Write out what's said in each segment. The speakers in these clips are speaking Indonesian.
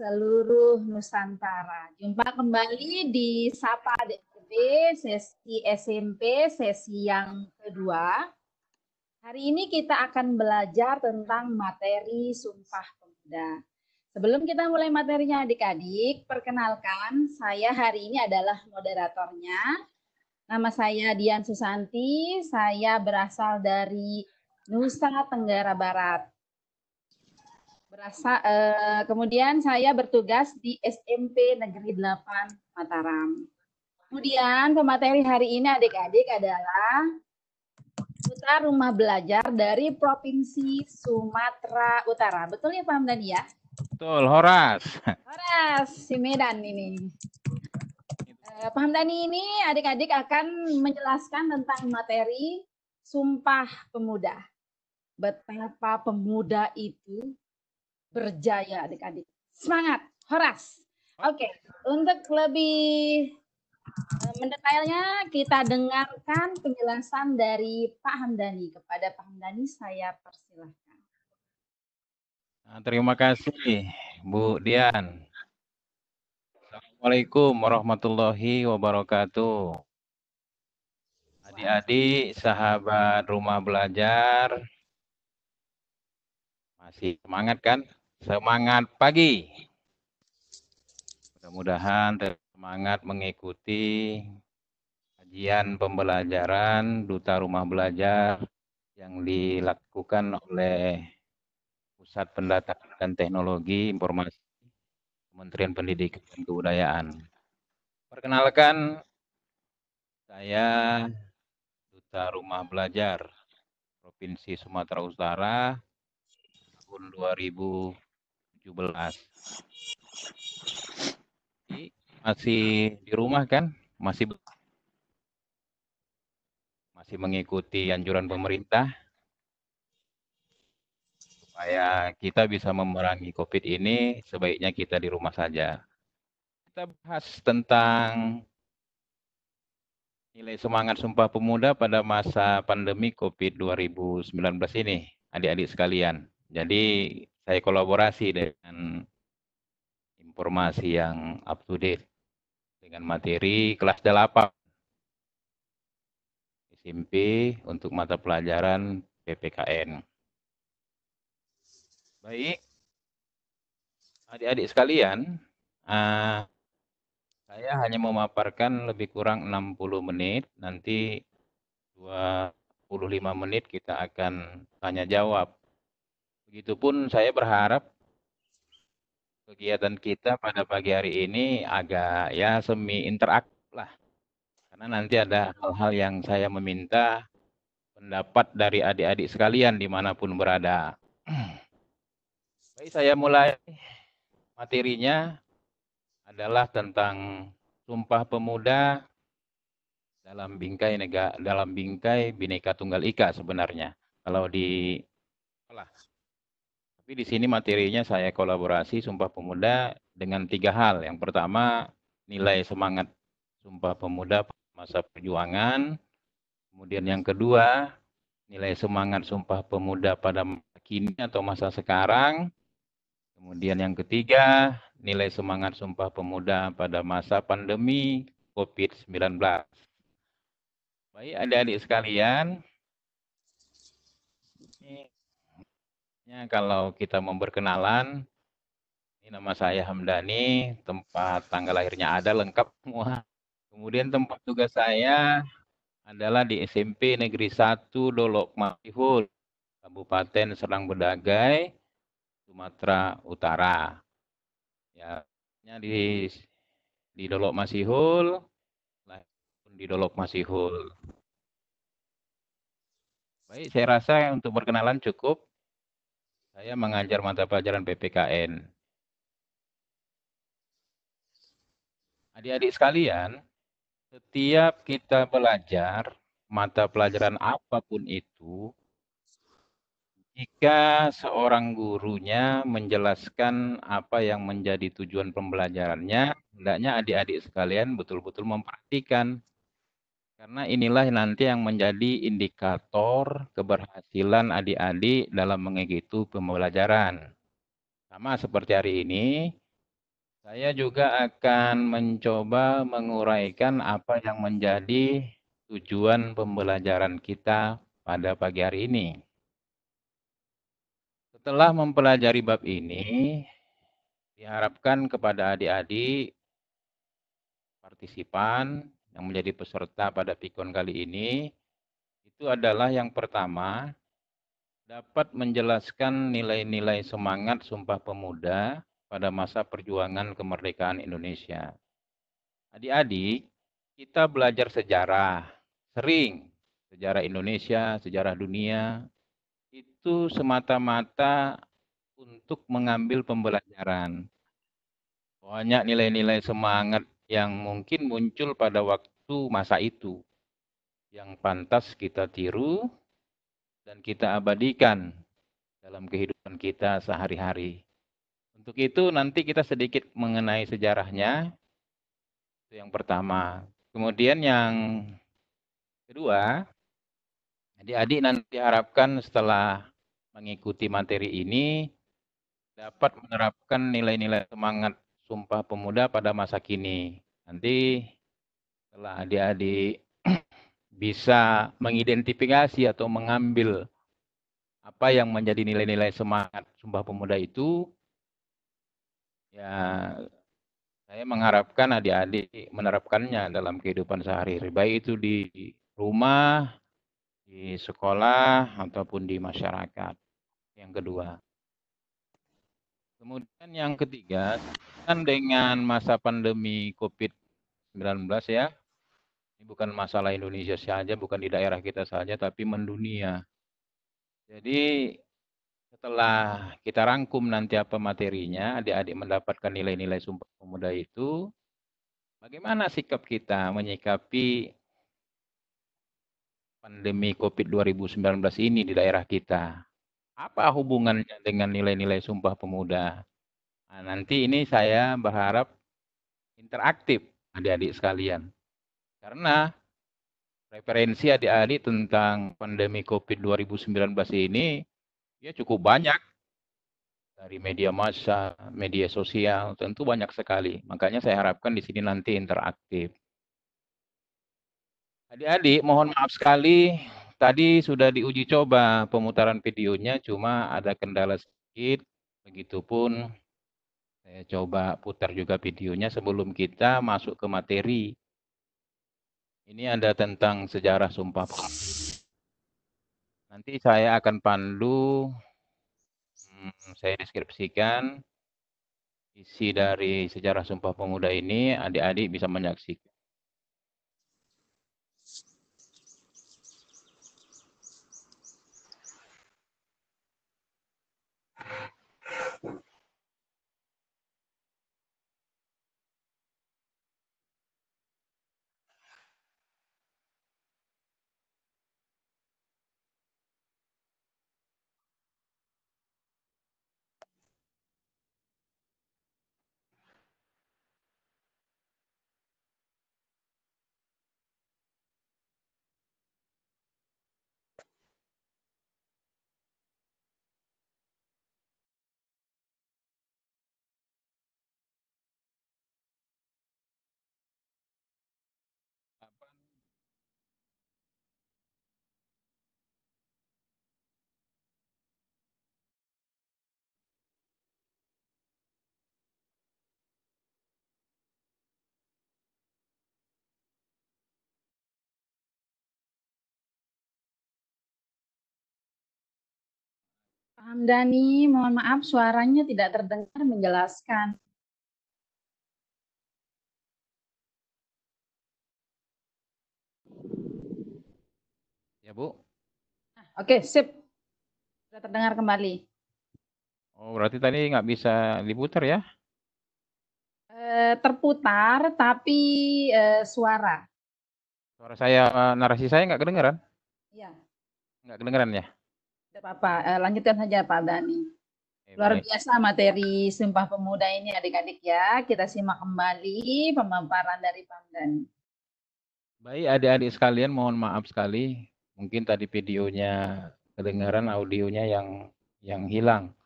seluruh Nusantara. Jumpa kembali di Sapa DPB sesi SMP sesi yang kedua. Hari ini kita akan belajar tentang materi Sumpah Pemuda. Sebelum kita mulai materinya adik-adik, perkenalkan saya hari ini adalah moderatornya. Nama saya Dian Susanti, saya berasal dari Nusa Tenggara Barat. Berasa, uh, eh, kemudian saya bertugas di SMP Negeri 8 Mataram. Kemudian pemateri hari ini adik-adik adalah Putra Rumah Belajar dari Provinsi Sumatera Utara. Betul ya Pak Hamdani ya? Betul, Horas. Horas, si Medan ini. Uh, Pak Hamdani ini adik-adik akan menjelaskan tentang materi Sumpah Pemuda betapa pemuda itu berjaya adik-adik. Semangat, Horas. Oke, okay. untuk lebih eh, mendetailnya kita dengarkan penjelasan dari Pak Hamdani. Kepada Pak Hamdani saya persilahkan. Nah, terima kasih Bu Dian. Assalamualaikum warahmatullahi wabarakatuh. Adik-adik, sahabat rumah belajar, masih semangat kan Semangat pagi. Mudah-mudahan semangat mengikuti kajian pembelajaran Duta Rumah Belajar yang dilakukan oleh Pusat Pendataan dan Teknologi Informasi Kementerian Pendidikan dan Kebudayaan. Perkenalkan, saya Duta Rumah Belajar Provinsi Sumatera Utara tahun 2000 17. masih di rumah kan? Masih masih mengikuti anjuran pemerintah supaya kita bisa memerangi COVID ini sebaiknya kita di rumah saja. Kita bahas tentang nilai semangat Sumpah Pemuda pada masa pandemi COVID-19 ini, adik-adik sekalian. Jadi saya kolaborasi dengan informasi yang up to date dengan materi kelas 8 SMP untuk mata pelajaran PPKN. Baik, adik-adik sekalian, uh, saya hanya memaparkan lebih kurang 60 menit, nanti 25 menit kita akan tanya jawab Begitupun saya berharap kegiatan kita pada pagi hari ini agak ya semi interaktif lah. Karena nanti ada hal-hal yang saya meminta pendapat dari adik-adik sekalian dimanapun berada. Baik, saya mulai materinya adalah tentang Sumpah Pemuda dalam bingkai negara dalam bingkai bineka Tunggal Ika sebenarnya. Kalau di tapi di sini materinya saya kolaborasi Sumpah Pemuda dengan tiga hal. Yang pertama nilai semangat Sumpah Pemuda masa perjuangan. Kemudian yang kedua nilai semangat Sumpah Pemuda pada kini atau masa sekarang. Kemudian yang ketiga, nilai semangat Sumpah Pemuda pada masa pandemi COVID-19. Baik adik-adik sekalian, Biasanya kalau kita memperkenalan, ini nama saya Hamdani, tempat tanggal lahirnya ada lengkap semua. Kemudian tempat tugas saya adalah di SMP Negeri 1 Dolok Masihul, Kabupaten Serang Bedagai, Sumatera Utara. Ya, di di Dolok Masihul, di Dolok Masihul. Baik, saya rasa untuk perkenalan cukup. Saya mengajar mata pelajaran PPKN. Adik-adik sekalian, setiap kita belajar mata pelajaran apapun itu, jika seorang gurunya menjelaskan apa yang menjadi tujuan pembelajarannya, hendaknya adik-adik sekalian betul-betul memperhatikan karena inilah nanti yang menjadi indikator keberhasilan adik-adik dalam mengikuti pembelajaran. Sama seperti hari ini, saya juga akan mencoba menguraikan apa yang menjadi tujuan pembelajaran kita pada pagi hari ini. Setelah mempelajari bab ini, diharapkan kepada adik-adik partisipan yang menjadi peserta pada pikon kali ini itu adalah yang pertama dapat menjelaskan nilai-nilai semangat Sumpah Pemuda pada masa perjuangan kemerdekaan Indonesia. Adik-adik, kita belajar sejarah, sering sejarah Indonesia, sejarah dunia, itu semata-mata untuk mengambil pembelajaran. Banyak nilai-nilai semangat yang mungkin muncul pada waktu masa itu yang pantas kita tiru dan kita abadikan dalam kehidupan kita sehari-hari. Untuk itu nanti kita sedikit mengenai sejarahnya. Itu yang pertama. Kemudian yang kedua, adik-adik nanti diharapkan setelah mengikuti materi ini dapat menerapkan nilai-nilai semangat Sumpah Pemuda pada masa kini. Nanti setelah adik-adik bisa mengidentifikasi atau mengambil apa yang menjadi nilai-nilai semangat Sumpah Pemuda itu, ya saya mengharapkan adik-adik menerapkannya dalam kehidupan sehari-hari, baik itu di rumah, di sekolah, ataupun di masyarakat. Yang kedua, Kemudian yang ketiga, kan dengan masa pandemi COVID-19 ya, ini bukan masalah Indonesia saja, bukan di daerah kita saja, tapi mendunia. Jadi setelah kita rangkum nanti apa materinya, adik-adik mendapatkan nilai-nilai sumpah pemuda itu, bagaimana sikap kita menyikapi pandemi COVID-19 ini di daerah kita? Apa hubungannya dengan nilai-nilai Sumpah Pemuda? Nah, nanti ini saya berharap interaktif adik-adik sekalian. Karena referensi adik-adik tentang pandemi COVID-2019 ini ya cukup banyak dari media massa, media sosial, tentu banyak sekali. Makanya saya harapkan di sini nanti interaktif. Adik-adik, mohon maaf sekali Tadi sudah diuji coba pemutaran videonya, cuma ada kendala sedikit. Begitupun saya coba putar juga videonya sebelum kita masuk ke materi. Ini ada tentang sejarah sumpah. Nanti saya akan pandu, hmm, saya deskripsikan isi dari sejarah sumpah pemuda ini, adik-adik bisa menyaksikan. Pak Hamdani, mohon maaf suaranya tidak terdengar menjelaskan. Ya, Bu. Nah, Oke, okay, sip. Sudah terdengar kembali. Oh, berarti tadi nggak bisa diputar ya? E, terputar, tapi e, suara. Suara saya, eh, narasi saya nggak kedengaran? Iya. Nggak kedengaran ya? apa-apa, eh, lanjutkan saja Pak Dani. Luar biasa materi Sumpah Pemuda ini adik-adik ya. Kita simak kembali pemaparan dari Pak Dhani. Baik adik-adik sekalian, mohon maaf sekali. Mungkin tadi videonya kedengaran, audionya yang yang hilang.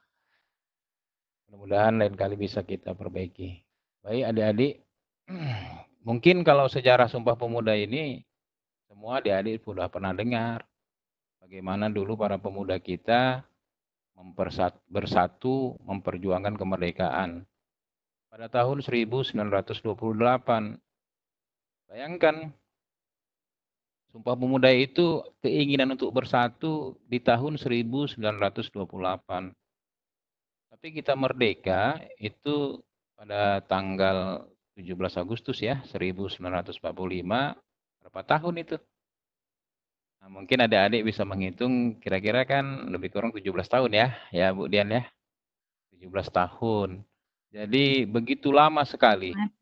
Mudah-mudahan lain kali bisa kita perbaiki. Baik adik-adik, mungkin kalau sejarah Sumpah Pemuda ini semua adik-adik sudah pernah dengar bagaimana dulu para pemuda kita mempersat, bersatu memperjuangkan kemerdekaan. Pada tahun 1928, bayangkan Sumpah Pemuda itu keinginan untuk bersatu di tahun 1928. Tapi kita merdeka itu pada tanggal 17 Agustus ya 1945, berapa tahun itu? Nah, mungkin ada adik bisa menghitung kira-kira kan lebih kurang 17 tahun ya, ya Bu Dian ya. 17 tahun. Jadi begitu lama sekali. Nah,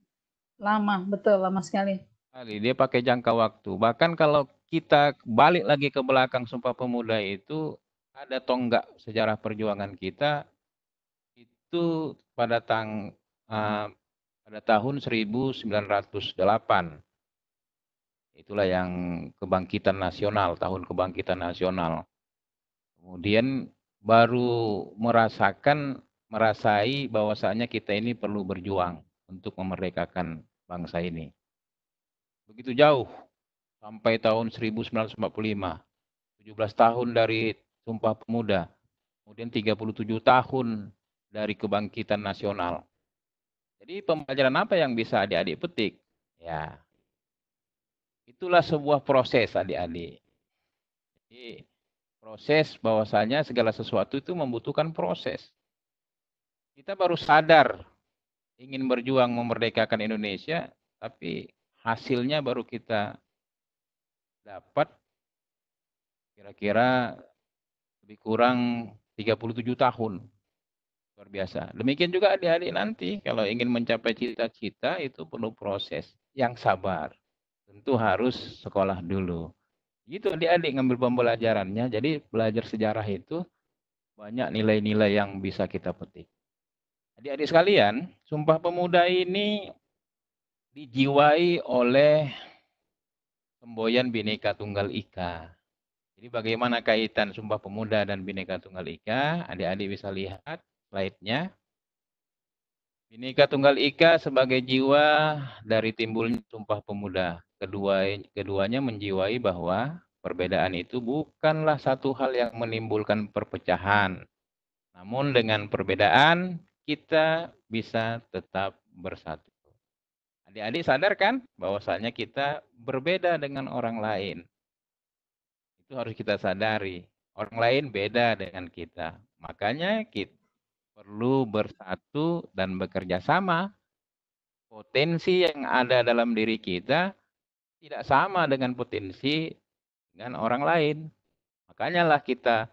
lama, betul lama sekali. Kali dia pakai jangka waktu. Bahkan kalau kita balik lagi ke belakang Sumpah Pemuda itu ada tonggak sejarah perjuangan kita itu pada tang uh, pada tahun 1908 Itulah yang kebangkitan nasional, tahun kebangkitan nasional. Kemudian baru merasakan, merasai bahwasanya kita ini perlu berjuang untuk memerdekakan bangsa ini. Begitu jauh sampai tahun 1945, 17 tahun dari Sumpah Pemuda, kemudian 37 tahun dari kebangkitan nasional. Jadi pembelajaran apa yang bisa adik-adik petik? Ya, Itulah sebuah proses adik-adik. Jadi proses bahwasanya segala sesuatu itu membutuhkan proses. Kita baru sadar ingin berjuang memerdekakan Indonesia, tapi hasilnya baru kita dapat kira-kira lebih kurang 37 tahun. Luar biasa. Demikian juga adik-adik nanti kalau ingin mencapai cita-cita itu perlu proses yang sabar tentu harus sekolah dulu. gitu adik-adik ngambil pembelajarannya. Jadi belajar sejarah itu banyak nilai-nilai yang bisa kita petik. Adik-adik sekalian, Sumpah Pemuda ini dijiwai oleh semboyan Bhinneka Tunggal Ika. Jadi bagaimana kaitan Sumpah Pemuda dan Bhinneka Tunggal Ika? Adik-adik bisa lihat slide-nya. Ika Tunggal Ika sebagai jiwa dari timbulnya Sumpah Pemuda. Kedua, keduanya menjiwai bahwa perbedaan itu bukanlah satu hal yang menimbulkan perpecahan. Namun dengan perbedaan kita bisa tetap bersatu. Adik-adik sadar kan bahwasanya kita berbeda dengan orang lain. Itu harus kita sadari. Orang lain beda dengan kita. Makanya kita perlu bersatu dan bekerja sama. Potensi yang ada dalam diri kita tidak sama dengan potensi dengan orang lain. Makanya lah kita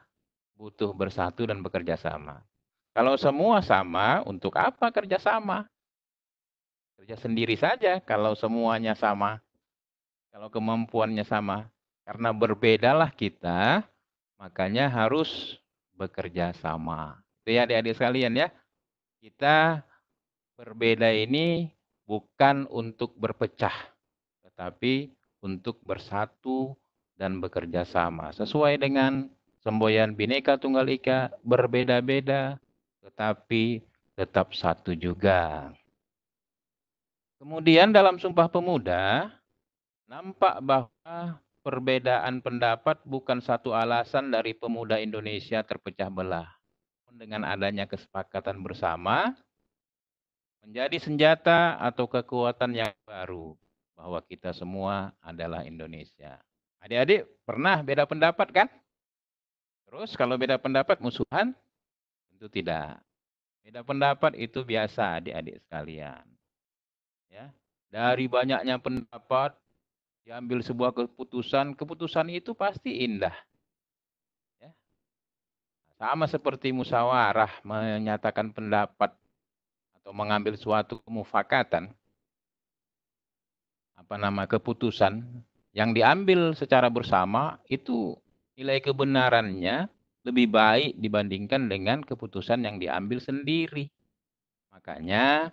butuh bersatu dan bekerja sama. Kalau semua sama, untuk apa kerja sama? Kerja sendiri saja kalau semuanya sama. Kalau kemampuannya sama. Karena berbedalah kita, makanya harus bekerja sama gitu ya adik-adik sekalian ya. Kita berbeda ini bukan untuk berpecah, tetapi untuk bersatu dan bekerja sama. Sesuai dengan semboyan Bhinneka Tunggal Ika, berbeda-beda tetapi tetap satu juga. Kemudian dalam Sumpah Pemuda, nampak bahwa perbedaan pendapat bukan satu alasan dari pemuda Indonesia terpecah belah dengan adanya kesepakatan bersama menjadi senjata atau kekuatan yang baru bahwa kita semua adalah Indonesia. Adik-adik pernah beda pendapat kan? Terus kalau beda pendapat musuhan? Tentu tidak. Beda pendapat itu biasa adik-adik sekalian. Ya, dari banyaknya pendapat diambil sebuah keputusan, keputusan itu pasti indah. Sama seperti musyawarah menyatakan pendapat atau mengambil suatu mufakatan, apa nama keputusan yang diambil secara bersama itu nilai kebenarannya lebih baik dibandingkan dengan keputusan yang diambil sendiri. Makanya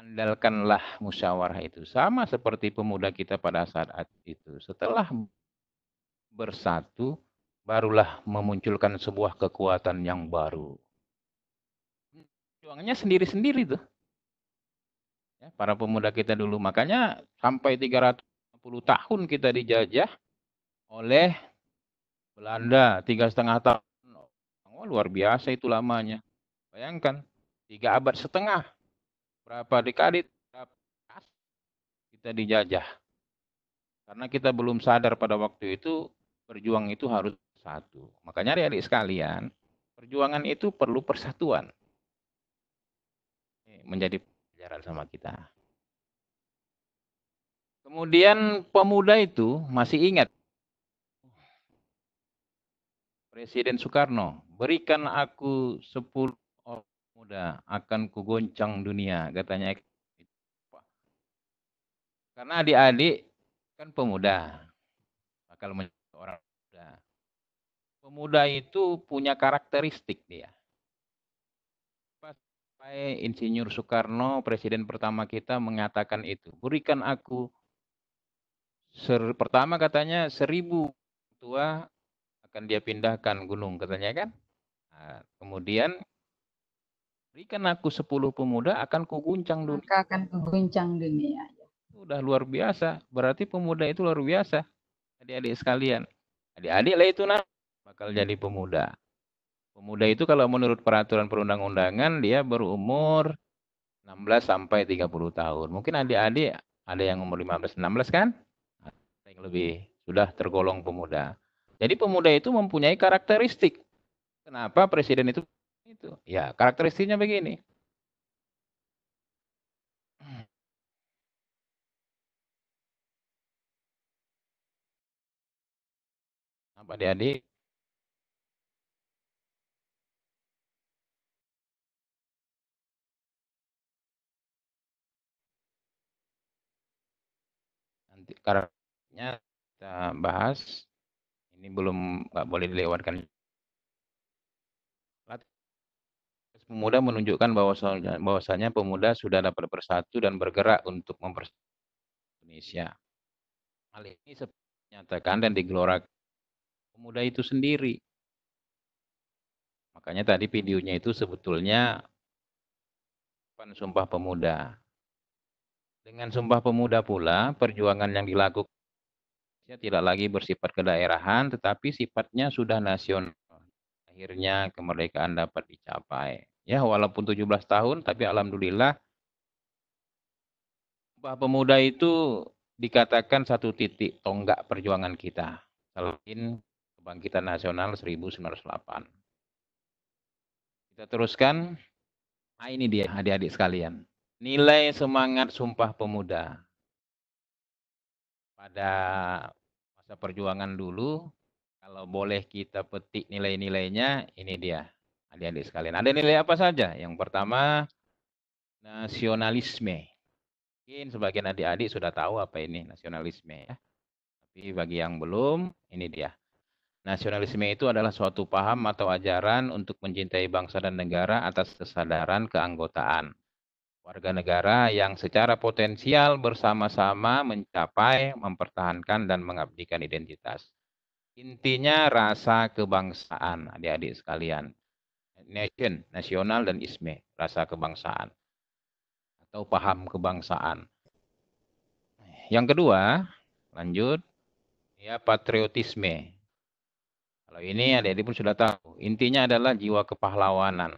andalkanlah musyawarah itu sama seperti pemuda kita pada saat itu. Setelah bersatu barulah memunculkan sebuah kekuatan yang baru. Perjuangannya sendiri-sendiri tuh. Ya, para pemuda kita dulu. Makanya sampai 350 tahun kita dijajah oleh Belanda. Tiga setengah tahun. Oh, luar biasa itu lamanya. Bayangkan, tiga abad setengah. Berapa dekade kita dijajah. Karena kita belum sadar pada waktu itu berjuang itu harus satu. Makanya adik-adik sekalian, perjuangan itu perlu persatuan. Menjadi pelajaran sama kita. Kemudian pemuda itu masih ingat. Presiden Soekarno, berikan aku sepuluh orang muda, akan kugoncang dunia, katanya. Karena adik-adik kan pemuda, bakal menjadi orang pemuda itu punya karakteristik dia. Sampai Insinyur Soekarno, presiden pertama kita mengatakan itu. Berikan aku, ser, pertama katanya seribu tua akan dia pindahkan gunung katanya kan. Nah, kemudian berikan aku sepuluh pemuda akan kuguncang dunia. Maka akan kuguncang dunia. Ya. Sudah luar biasa. Berarti pemuda itu luar biasa. Adik-adik sekalian. Adik-adik lah itu nanti bakal hmm. jadi pemuda. Pemuda itu kalau menurut peraturan perundang-undangan dia berumur 16 sampai 30 tahun. Mungkin adik-adik ada yang umur 15 16 kan? Ada yang lebih sudah tergolong pemuda. Jadi pemuda itu mempunyai karakteristik. Kenapa presiden itu itu? Ya, karakteristiknya begini. Apa adik-adik karakternya kita bahas. Ini belum nggak boleh dilewatkan. Pemuda menunjukkan bahwasanya, bahwasanya pemuda sudah dapat bersatu dan bergerak untuk mempersatukan Indonesia. Hal ini dinyatakan dan digelorakan pemuda itu sendiri. Makanya tadi videonya itu sebetulnya Sumpah Pemuda. Dengan Sumpah Pemuda pula, perjuangan yang dilakukan tidak lagi bersifat kedaerahan, tetapi sifatnya sudah nasional. Akhirnya kemerdekaan dapat dicapai. Ya, walaupun 17 tahun, tapi alhamdulillah Sumpah Pemuda itu dikatakan satu titik tonggak perjuangan kita. Selain Kebangkitan Nasional 1908. Kita teruskan. Nah, ini dia adik-adik sekalian nilai semangat Sumpah Pemuda. Pada masa perjuangan dulu, kalau boleh kita petik nilai-nilainya, ini dia adik-adik sekalian. Ada nilai apa saja? Yang pertama, nasionalisme. Mungkin sebagian adik-adik sudah tahu apa ini nasionalisme ya. Tapi bagi yang belum, ini dia. Nasionalisme itu adalah suatu paham atau ajaran untuk mencintai bangsa dan negara atas kesadaran keanggotaan warga negara yang secara potensial bersama-sama mencapai, mempertahankan, dan mengabdikan identitas. Intinya rasa kebangsaan, adik-adik sekalian. Nation, nasional, dan isme, rasa kebangsaan. Atau paham kebangsaan. Yang kedua, lanjut, ya patriotisme. Kalau ini adik-adik pun sudah tahu. Intinya adalah jiwa kepahlawanan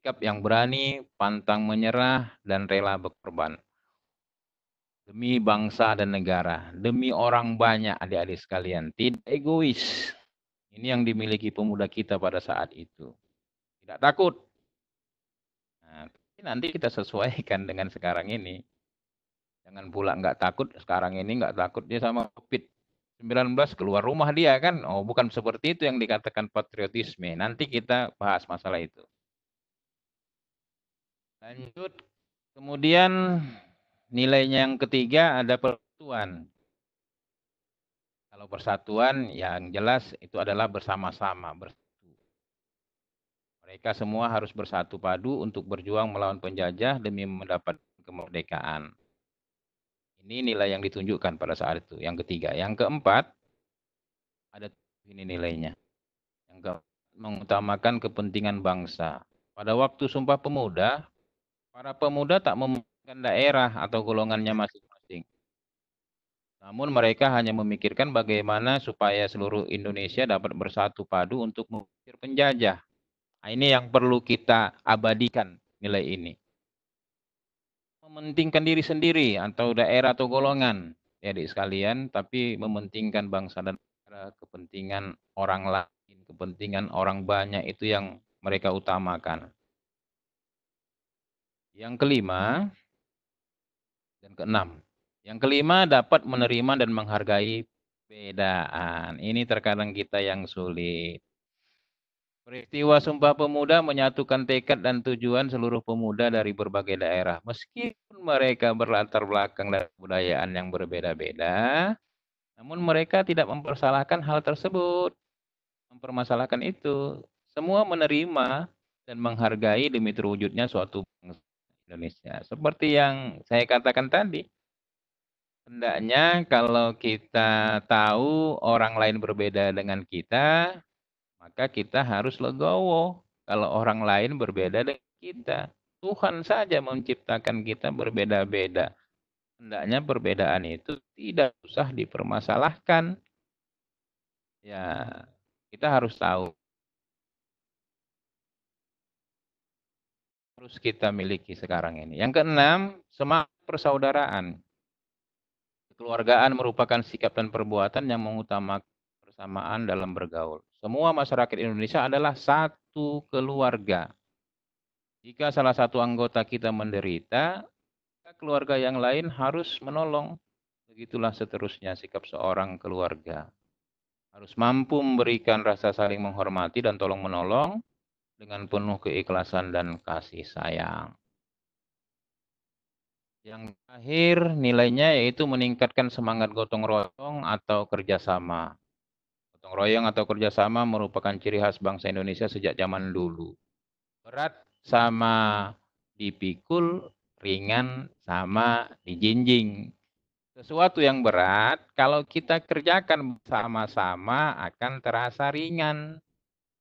sikap yang berani, pantang menyerah, dan rela berkorban. Demi bangsa dan negara, demi orang banyak adik-adik sekalian, tidak egois. Ini yang dimiliki pemuda kita pada saat itu. Tidak takut. Nah, nanti kita sesuaikan dengan sekarang ini. Jangan pula nggak takut, sekarang ini nggak takut dia sama COVID. 19 keluar rumah dia kan. Oh, bukan seperti itu yang dikatakan patriotisme. Nanti kita bahas masalah itu. Lanjut, kemudian nilainya yang ketiga ada persatuan. Kalau persatuan yang jelas itu adalah bersama-sama, bersatu. Mereka semua harus bersatu padu untuk berjuang melawan penjajah demi mendapat kemerdekaan. Ini nilai yang ditunjukkan pada saat itu, yang ketiga. Yang keempat, ada ini nilainya. Yang keempat, mengutamakan kepentingan bangsa. Pada waktu Sumpah Pemuda, Para pemuda tak memikirkan daerah atau golongannya masing-masing. Namun mereka hanya memikirkan bagaimana supaya seluruh Indonesia dapat bersatu padu untuk mengusir penjajah. Nah, ini yang perlu kita abadikan nilai ini. Mementingkan diri sendiri atau daerah atau golongan ya adik sekalian, tapi mementingkan bangsa dan negara, kepentingan orang lain, kepentingan orang banyak itu yang mereka utamakan. Yang kelima hmm. dan keenam. Yang kelima dapat menerima dan menghargai perbedaan. Ini terkadang kita yang sulit. Peristiwa Sumpah Pemuda menyatukan tekad dan tujuan seluruh pemuda dari berbagai daerah. Meskipun mereka berlatar belakang dan kebudayaan yang berbeda-beda, namun mereka tidak mempersalahkan hal tersebut. Mempermasalahkan itu. Semua menerima dan menghargai demi terwujudnya suatu bangsa Indonesia. Seperti yang saya katakan tadi, hendaknya kalau kita tahu orang lain berbeda dengan kita, maka kita harus legowo. Kalau orang lain berbeda dengan kita, Tuhan saja menciptakan kita berbeda-beda. Hendaknya perbedaan itu tidak usah dipermasalahkan. Ya, kita harus tahu harus kita miliki sekarang ini. Yang keenam, semangat persaudaraan. Keluargaan merupakan sikap dan perbuatan yang mengutamakan persamaan dalam bergaul. Semua masyarakat Indonesia adalah satu keluarga. Jika salah satu anggota kita menderita, keluarga yang lain harus menolong. Begitulah seterusnya sikap seorang keluarga. Harus mampu memberikan rasa saling menghormati dan tolong menolong, dengan penuh keikhlasan dan kasih sayang. Yang terakhir nilainya yaitu meningkatkan semangat gotong royong atau kerjasama. Gotong royong atau kerjasama merupakan ciri khas bangsa Indonesia sejak zaman dulu. Berat sama dipikul, ringan sama dijinjing. Sesuatu yang berat, kalau kita kerjakan bersama-sama akan terasa ringan.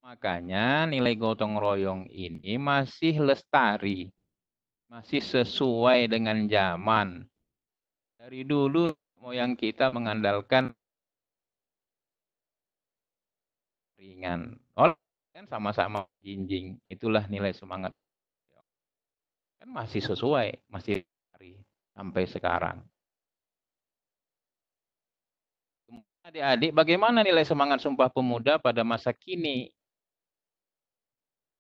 Makanya nilai gotong royong ini masih lestari, masih sesuai dengan zaman. Dari dulu moyang kita mengandalkan ringan. Oh, kan sama-sama jinjing. Itulah nilai semangat. Kan masih sesuai, masih lestari sampai sekarang. Adik-adik, bagaimana nilai semangat Sumpah Pemuda pada masa kini?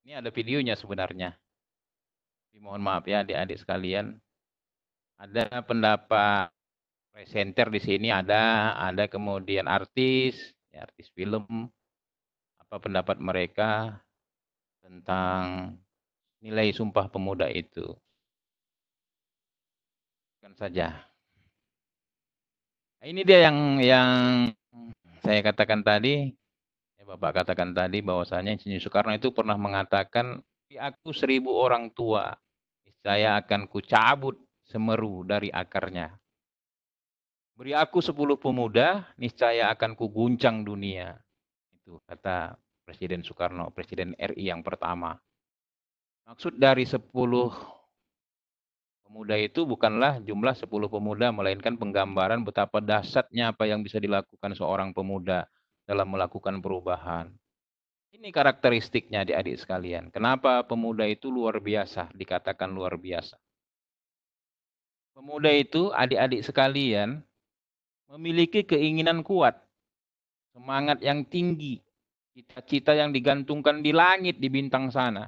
Ini ada videonya sebenarnya. Mohon maaf ya adik-adik sekalian. Ada pendapat presenter di sini ada, ada kemudian artis, ya artis film. Apa pendapat mereka tentang nilai sumpah pemuda itu? Bukan saja. Nah, ini dia yang yang saya katakan tadi Bapak katakan tadi bahwasanya Insinyur Soekarno itu pernah mengatakan, di aku seribu orang tua, saya akan kucabut semeru dari akarnya. Beri aku sepuluh pemuda, niscaya akan kuguncang dunia. Itu kata Presiden Soekarno, Presiden RI yang pertama. Maksud dari sepuluh pemuda itu bukanlah jumlah sepuluh pemuda, melainkan penggambaran betapa dasarnya apa yang bisa dilakukan seorang pemuda dalam melakukan perubahan. Ini karakteristiknya adik-adik sekalian. Kenapa pemuda itu luar biasa, dikatakan luar biasa. Pemuda itu adik-adik sekalian memiliki keinginan kuat, semangat yang tinggi, cita-cita yang digantungkan di langit, di bintang sana.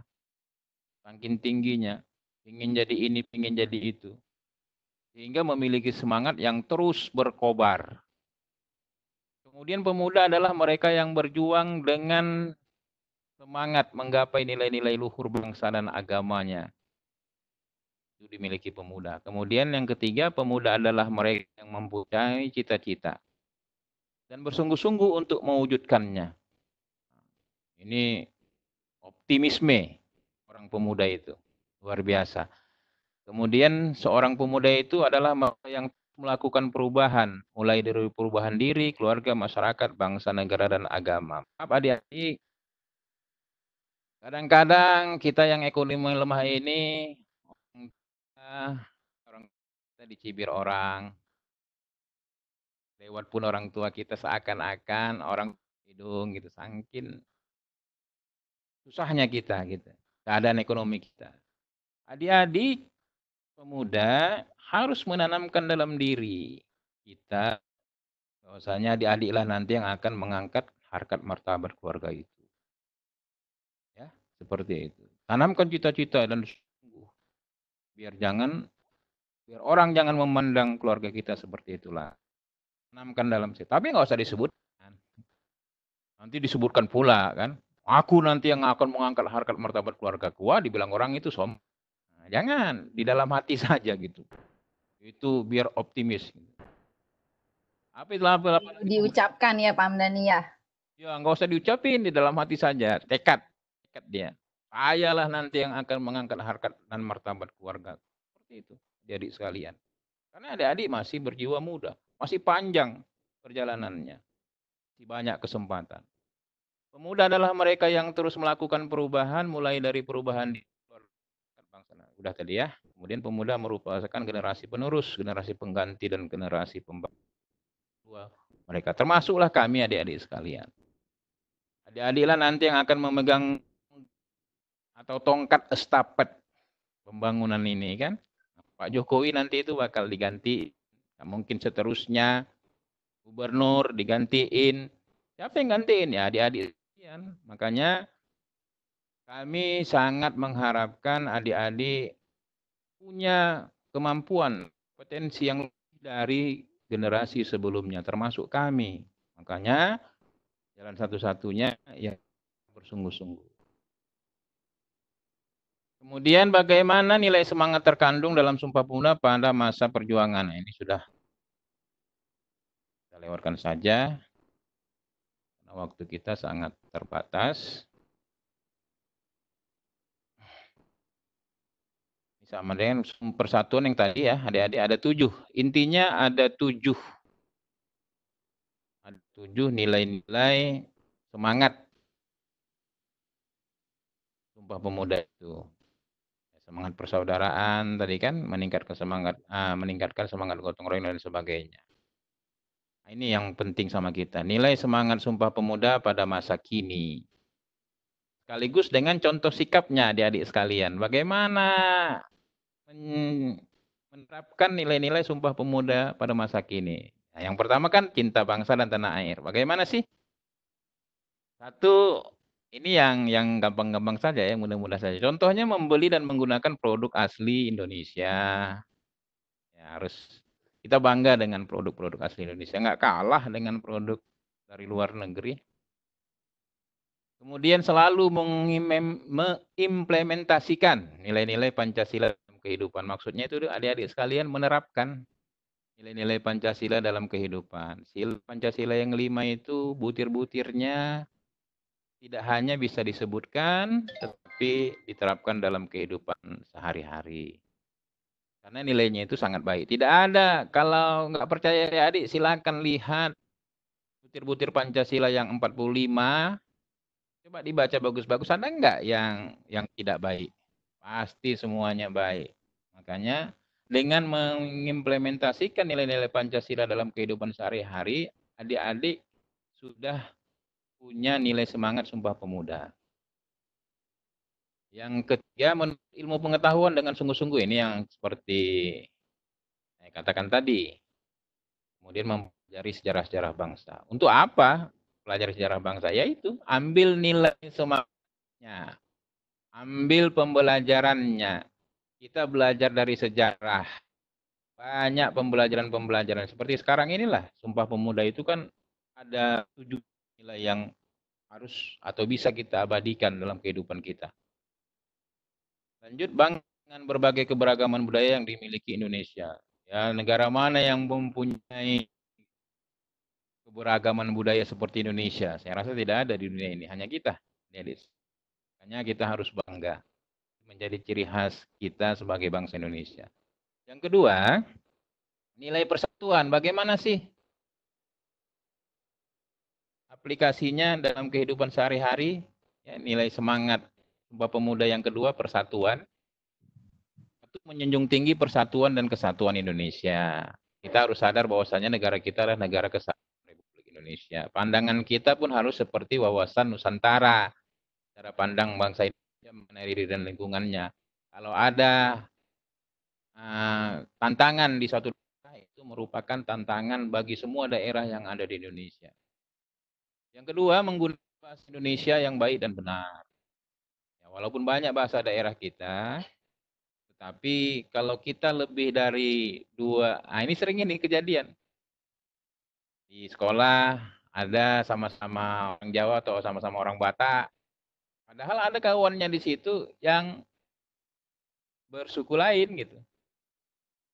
Sangkin tingginya, ingin jadi ini, ingin jadi itu. Sehingga memiliki semangat yang terus berkobar. Kemudian pemuda adalah mereka yang berjuang dengan semangat menggapai nilai-nilai luhur bangsa dan agamanya. Itu dimiliki pemuda. Kemudian yang ketiga, pemuda adalah mereka yang mempunyai cita-cita dan bersungguh-sungguh untuk mewujudkannya. Ini optimisme orang pemuda itu luar biasa. Kemudian seorang pemuda itu adalah yang melakukan perubahan, mulai hmm. dari perubahan diri, keluarga, masyarakat, bangsa, negara, dan agama. Apa adik Kadang-kadang kita yang ekonomi lemah ini orang kita dicibir orang. Lewat pun orang tua kita seakan-akan orang hidung gitu, sangkin susahnya kita gitu. Keadaan ekonomi kita. Adik-adik pemuda harus menanamkan dalam diri kita bahwasanya di adiklah nanti yang akan mengangkat harkat martabat keluarga itu. Ya, seperti itu. Tanamkan cita-cita dan sungguh. Biar jangan biar orang jangan memandang keluarga kita seperti itulah. Tanamkan dalam sih. Tapi nggak usah disebut. Nanti disebutkan pula kan. Aku nanti yang akan mengangkat harkat martabat keluarga kuah dibilang orang itu som. Nah, jangan di dalam hati saja gitu. Itu biar optimis. Apa itu apa, Diucapkan ya Pak Amdani ya. Ya nggak usah diucapin di dalam hati saja. Tekad, tekad dia. Ayalah nanti yang akan mengangkat harkat dan martabat keluarga. Seperti itu, jadi sekalian. Karena adik-adik masih berjiwa muda, masih panjang perjalanannya. Masih banyak kesempatan. Pemuda adalah mereka yang terus melakukan perubahan mulai dari perubahan di bangsa. Udah tadi ya. Kemudian pemuda merupakan generasi penerus, generasi pengganti dan generasi pembawa mereka. Termasuklah kami adik-adik sekalian. Adik-adiklah nanti yang akan memegang atau tongkat estafet pembangunan ini kan. Pak Jokowi nanti itu bakal diganti, mungkin seterusnya gubernur digantiin. Siapa yang gantiin ya adik-adik sekalian. Makanya kami sangat mengharapkan adik-adik punya kemampuan potensi yang lebih dari generasi sebelumnya termasuk kami. Makanya jalan satu-satunya yang bersungguh-sungguh. Kemudian bagaimana nilai semangat terkandung dalam Sumpah Pemuda pada masa perjuangan? Nah, ini sudah kita lewatkan saja. Karena waktu kita sangat terbatas. sama dengan persatuan yang tadi ya adik-adik ada tujuh intinya ada tujuh ada tujuh nilai-nilai semangat sumpah pemuda itu semangat persaudaraan tadi kan meningkatkan semangat ah, meningkatkan semangat gotong royong dan sebagainya ini yang penting sama kita nilai semangat sumpah pemuda pada masa kini sekaligus dengan contoh sikapnya adik-adik sekalian. Bagaimana menerapkan nilai-nilai Sumpah Pemuda pada masa kini? Nah, yang pertama kan cinta bangsa dan tanah air. Bagaimana sih? Satu ini yang yang gampang-gampang saja ya, mudah-mudah saja. Contohnya membeli dan menggunakan produk asli Indonesia. Ya, harus kita bangga dengan produk-produk asli Indonesia, nggak kalah dengan produk dari luar negeri. Kemudian selalu mengimplementasikan nilai-nilai Pancasila kehidupan. Maksudnya itu adik-adik sekalian menerapkan nilai-nilai Pancasila dalam kehidupan. Sila Pancasila yang lima itu butir-butirnya tidak hanya bisa disebutkan, tetapi diterapkan dalam kehidupan sehari-hari. Karena nilainya itu sangat baik. Tidak ada, kalau nggak percaya ya adik, silakan lihat butir-butir Pancasila yang 45. Coba dibaca bagus-bagus, ada nggak yang yang tidak baik? Pasti semuanya baik. Makanya dengan mengimplementasikan nilai-nilai Pancasila dalam kehidupan sehari-hari, adik-adik sudah punya nilai semangat Sumpah Pemuda. Yang ketiga, ilmu pengetahuan dengan sungguh-sungguh. Ini yang seperti saya katakan tadi. Kemudian mempelajari sejarah-sejarah bangsa. Untuk apa pelajari sejarah bangsa? Yaitu ambil nilai semangatnya. Ambil pembelajarannya. Kita belajar dari sejarah. Banyak pembelajaran-pembelajaran. Seperti sekarang inilah, Sumpah Pemuda itu kan ada tujuh nilai yang harus atau bisa kita abadikan dalam kehidupan kita. Lanjut Bang, dengan berbagai keberagaman budaya yang dimiliki Indonesia. Ya, negara mana yang mempunyai keberagaman budaya seperti Indonesia? Saya rasa tidak ada di dunia ini, hanya kita. Jadi Makanya kita harus bangga menjadi ciri khas kita sebagai bangsa Indonesia. Yang kedua, nilai persatuan. Bagaimana sih aplikasinya dalam kehidupan sehari-hari? Ya, nilai semangat Sumpah Pemuda yang kedua persatuan. Itu menyunjung tinggi persatuan dan kesatuan Indonesia. Kita harus sadar bahwasannya negara kita adalah negara kesatuan Republik Indonesia. Pandangan kita pun harus seperti wawasan Nusantara cara pandang bangsa Indonesia mengenai diri dan lingkungannya. Kalau ada uh, tantangan di suatu daerah itu merupakan tantangan bagi semua daerah yang ada di Indonesia. Yang kedua, menggunakan bahasa Indonesia yang baik dan benar. Ya, walaupun banyak bahasa daerah kita, tetapi kalau kita lebih dari dua, nah ini sering ini kejadian. Di sekolah ada sama-sama orang Jawa atau sama-sama orang Batak, Padahal ada kawannya di situ yang bersuku lain gitu.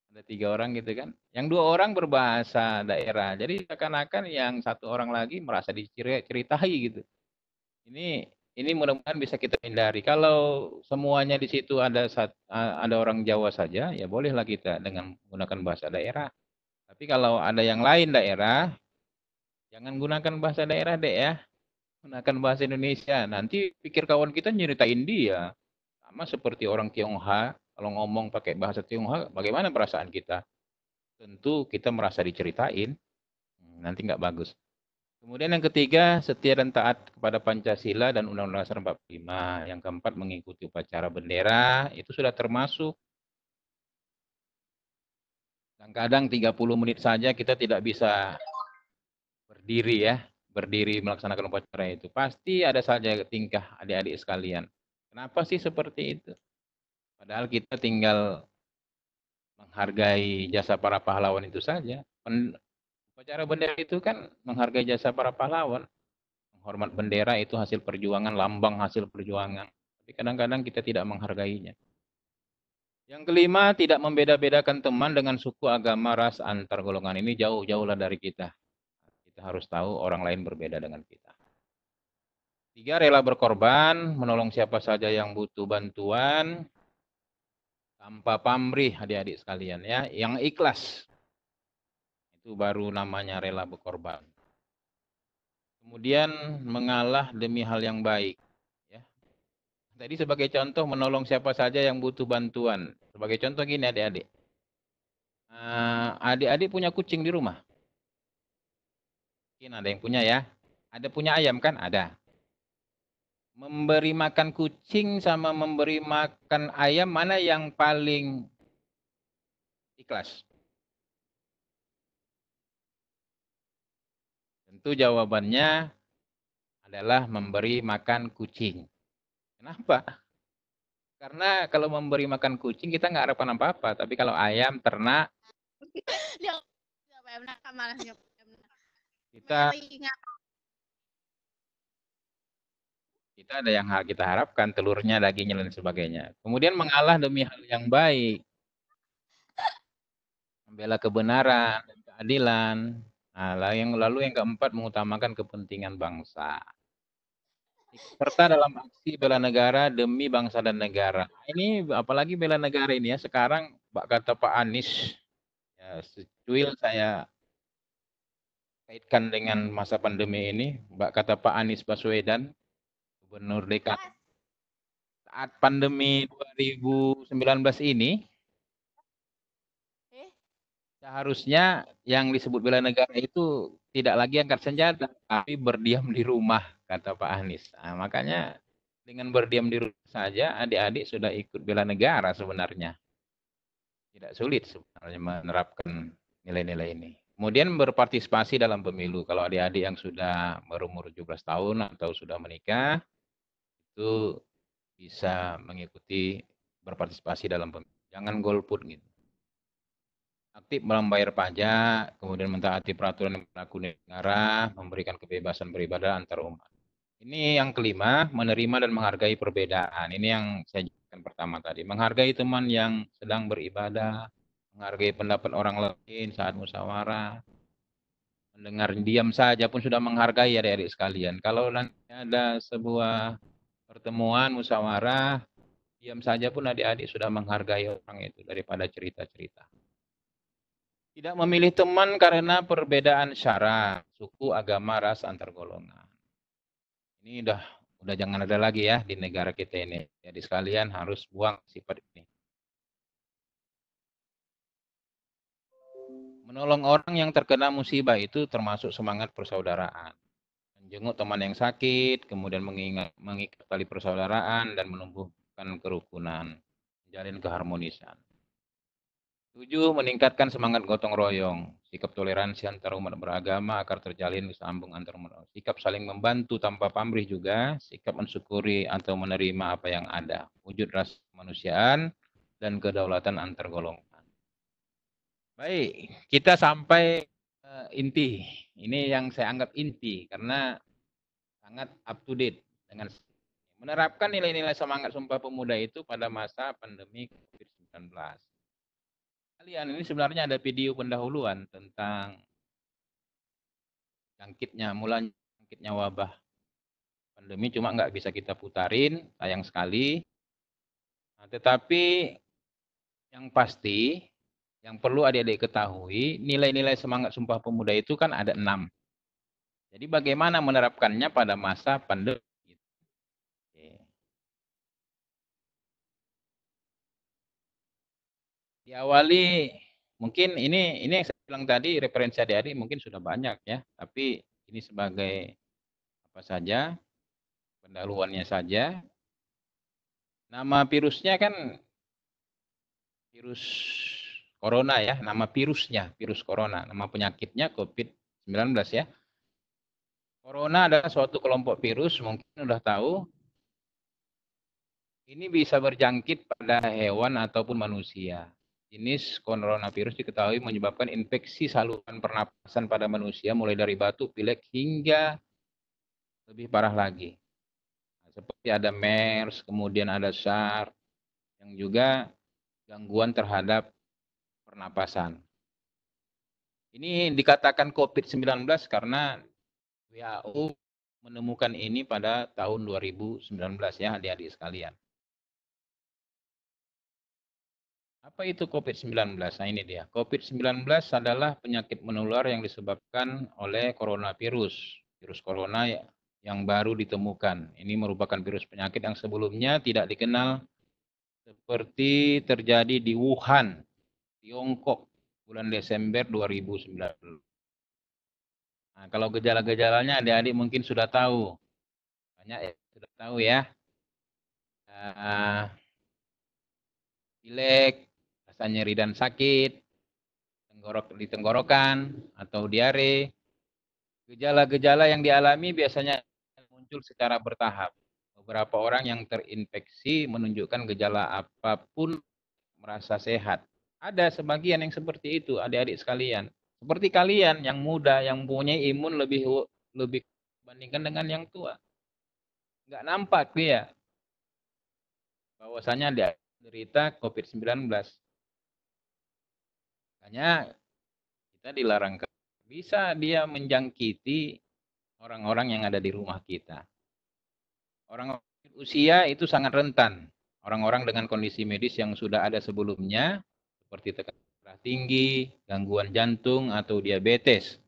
Ada tiga orang gitu kan. Yang dua orang berbahasa daerah. Jadi seakan-akan yang satu orang lagi merasa diceritahi gitu. Ini ini mudah-mudahan bisa kita hindari. Kalau semuanya di situ ada ada orang Jawa saja, ya bolehlah kita dengan menggunakan bahasa daerah. Tapi kalau ada yang lain daerah, jangan gunakan bahasa daerah deh ya menggunakan bahasa Indonesia. Nanti pikir kawan kita nyeritain dia. Sama seperti orang Tionghoa, kalau ngomong pakai bahasa Tionghoa, bagaimana perasaan kita? Tentu kita merasa diceritain, hmm, nanti nggak bagus. Kemudian yang ketiga, setia dan taat kepada Pancasila dan Undang-Undang Dasar 45. Yang keempat, mengikuti upacara bendera, itu sudah termasuk. Kadang-kadang 30 menit saja kita tidak bisa berdiri ya, berdiri melaksanakan upacara itu. Pasti ada saja tingkah adik-adik sekalian. Kenapa sih seperti itu? Padahal kita tinggal menghargai jasa para pahlawan itu saja. upacara bendera itu kan menghargai jasa para pahlawan. Menghormat bendera itu hasil perjuangan, lambang hasil perjuangan. Tapi kadang-kadang kita tidak menghargainya. Yang kelima, tidak membeda-bedakan teman dengan suku, agama, ras, antar golongan. Ini jauh-jauhlah dari kita. Kita harus tahu orang lain berbeda dengan kita. Tiga, rela berkorban, menolong siapa saja yang butuh bantuan, tanpa pamrih adik-adik sekalian ya, yang ikhlas. Itu baru namanya rela berkorban. Kemudian mengalah demi hal yang baik. Ya. Tadi sebagai contoh menolong siapa saja yang butuh bantuan. Sebagai contoh gini adik-adik. Ah, adik-adik uh, adik -adik punya kucing di rumah. Mungkin ada yang punya ya. Ada punya ayam kan? Ada. Memberi makan kucing sama memberi makan ayam mana yang paling ikhlas? Tentu jawabannya adalah memberi makan kucing. Kenapa? Karena kalau memberi makan kucing kita nggak harapan apa-apa, tapi kalau ayam, ternak. Kita kita ada yang kita harapkan telurnya, dagingnya dan sebagainya. Kemudian mengalah demi hal yang baik. Membela kebenaran dan keadilan. Nah, yang lalu yang keempat mengutamakan kepentingan bangsa. Serta dalam aksi bela negara demi bangsa dan negara. Nah, ini apalagi bela negara ini ya sekarang Pak kata Pak Anies ya secuil saya kaitkan dengan masa pandemi ini, Mbak kata Pak Anies Baswedan, Gubernur DKI, saat pandemi 2019 ini, eh? seharusnya yang disebut bela negara itu tidak lagi angkat senjata, tapi berdiam di rumah, kata Pak Anies. Nah, makanya dengan berdiam di rumah saja, adik-adik sudah ikut bela negara sebenarnya. Tidak sulit sebenarnya menerapkan nilai-nilai ini. Kemudian berpartisipasi dalam pemilu. Kalau adik-adik yang sudah berumur 17 tahun atau sudah menikah, itu bisa mengikuti berpartisipasi dalam pemilu. Jangan golput gitu. Aktif membayar pajak, kemudian mentaati peraturan yang berlaku negara, memberikan kebebasan beribadah antar umat. Ini yang kelima, menerima dan menghargai perbedaan. Ini yang saya jelaskan pertama tadi. Menghargai teman yang sedang beribadah, menghargai pendapat orang lain saat musyawarah, mendengar diam saja pun sudah menghargai adik-adik sekalian. Kalau nanti ada sebuah pertemuan musyawarah, diam saja pun adik-adik sudah menghargai orang itu daripada cerita-cerita. Tidak memilih teman karena perbedaan syara, suku, agama, ras, antar golongan. Ini udah udah jangan ada lagi ya di negara kita ini. Jadi sekalian harus buang sifat ini. Menolong orang yang terkena musibah itu termasuk semangat persaudaraan. Menjenguk teman yang sakit, kemudian mengingat, mengikat tali persaudaraan dan menumbuhkan kerukunan, menjalin keharmonisan. Tujuh, meningkatkan semangat gotong royong. Sikap toleransi antar umat beragama agar terjalin kesambung antar umat. Sikap saling membantu tanpa pamrih juga. Sikap mensyukuri atau menerima apa yang ada. Wujud rasa kemanusiaan dan kedaulatan antar golongan. Baik, kita sampai uh, inti. Ini yang saya anggap inti karena sangat up to date dengan menerapkan nilai-nilai semangat Sumpah Pemuda itu pada masa pandemi COVID-19. Kalian ini sebenarnya ada video pendahuluan tentang jangkitnya, mulai jangkitnya wabah pandemi cuma nggak bisa kita putarin, sayang sekali. Nah, tetapi yang pasti yang perlu adik-adik ketahui, nilai-nilai semangat Sumpah Pemuda itu kan ada enam. Jadi bagaimana menerapkannya pada masa pandemi? Diawali mungkin ini ini yang saya bilang tadi referensi adik-adik mungkin sudah banyak ya, tapi ini sebagai apa saja pendahuluannya saja. Nama virusnya kan virus corona ya, nama virusnya, virus corona, nama penyakitnya COVID-19 ya. Corona adalah suatu kelompok virus, mungkin sudah tahu. Ini bisa berjangkit pada hewan ataupun manusia. Jenis coronavirus diketahui menyebabkan infeksi saluran pernapasan pada manusia mulai dari batu, pilek hingga lebih parah lagi. Nah, seperti ada MERS, kemudian ada SARS, yang juga gangguan terhadap pernapasan. Ini dikatakan COVID-19 karena WHO menemukan ini pada tahun 2019 ya adik-adik sekalian. Apa itu COVID-19? Nah ini dia. COVID-19 adalah penyakit menular yang disebabkan oleh coronavirus. Virus corona yang baru ditemukan. Ini merupakan virus penyakit yang sebelumnya tidak dikenal seperti terjadi di Wuhan Tiongkok bulan Desember 2019. Nah, kalau gejala-gejalanya adik-adik mungkin sudah tahu. Banyak ya, sudah tahu ya. Uh, pilek, rasa nyeri dan sakit, tenggorok di tenggorokan atau diare. Gejala-gejala yang dialami biasanya muncul secara bertahap. Beberapa orang yang terinfeksi menunjukkan gejala apapun merasa sehat. Ada sebagian yang seperti itu, adik-adik sekalian. Seperti kalian yang muda, yang punya imun lebih lebih bandingkan dengan yang tua. Nggak nampak dia bahwasanya dia derita COVID-19. Hanya kita dilarang bisa dia menjangkiti orang-orang yang ada di rumah kita. Orang usia itu sangat rentan. Orang-orang dengan kondisi medis yang sudah ada sebelumnya seperti tekanan darah tinggi, gangguan jantung atau diabetes.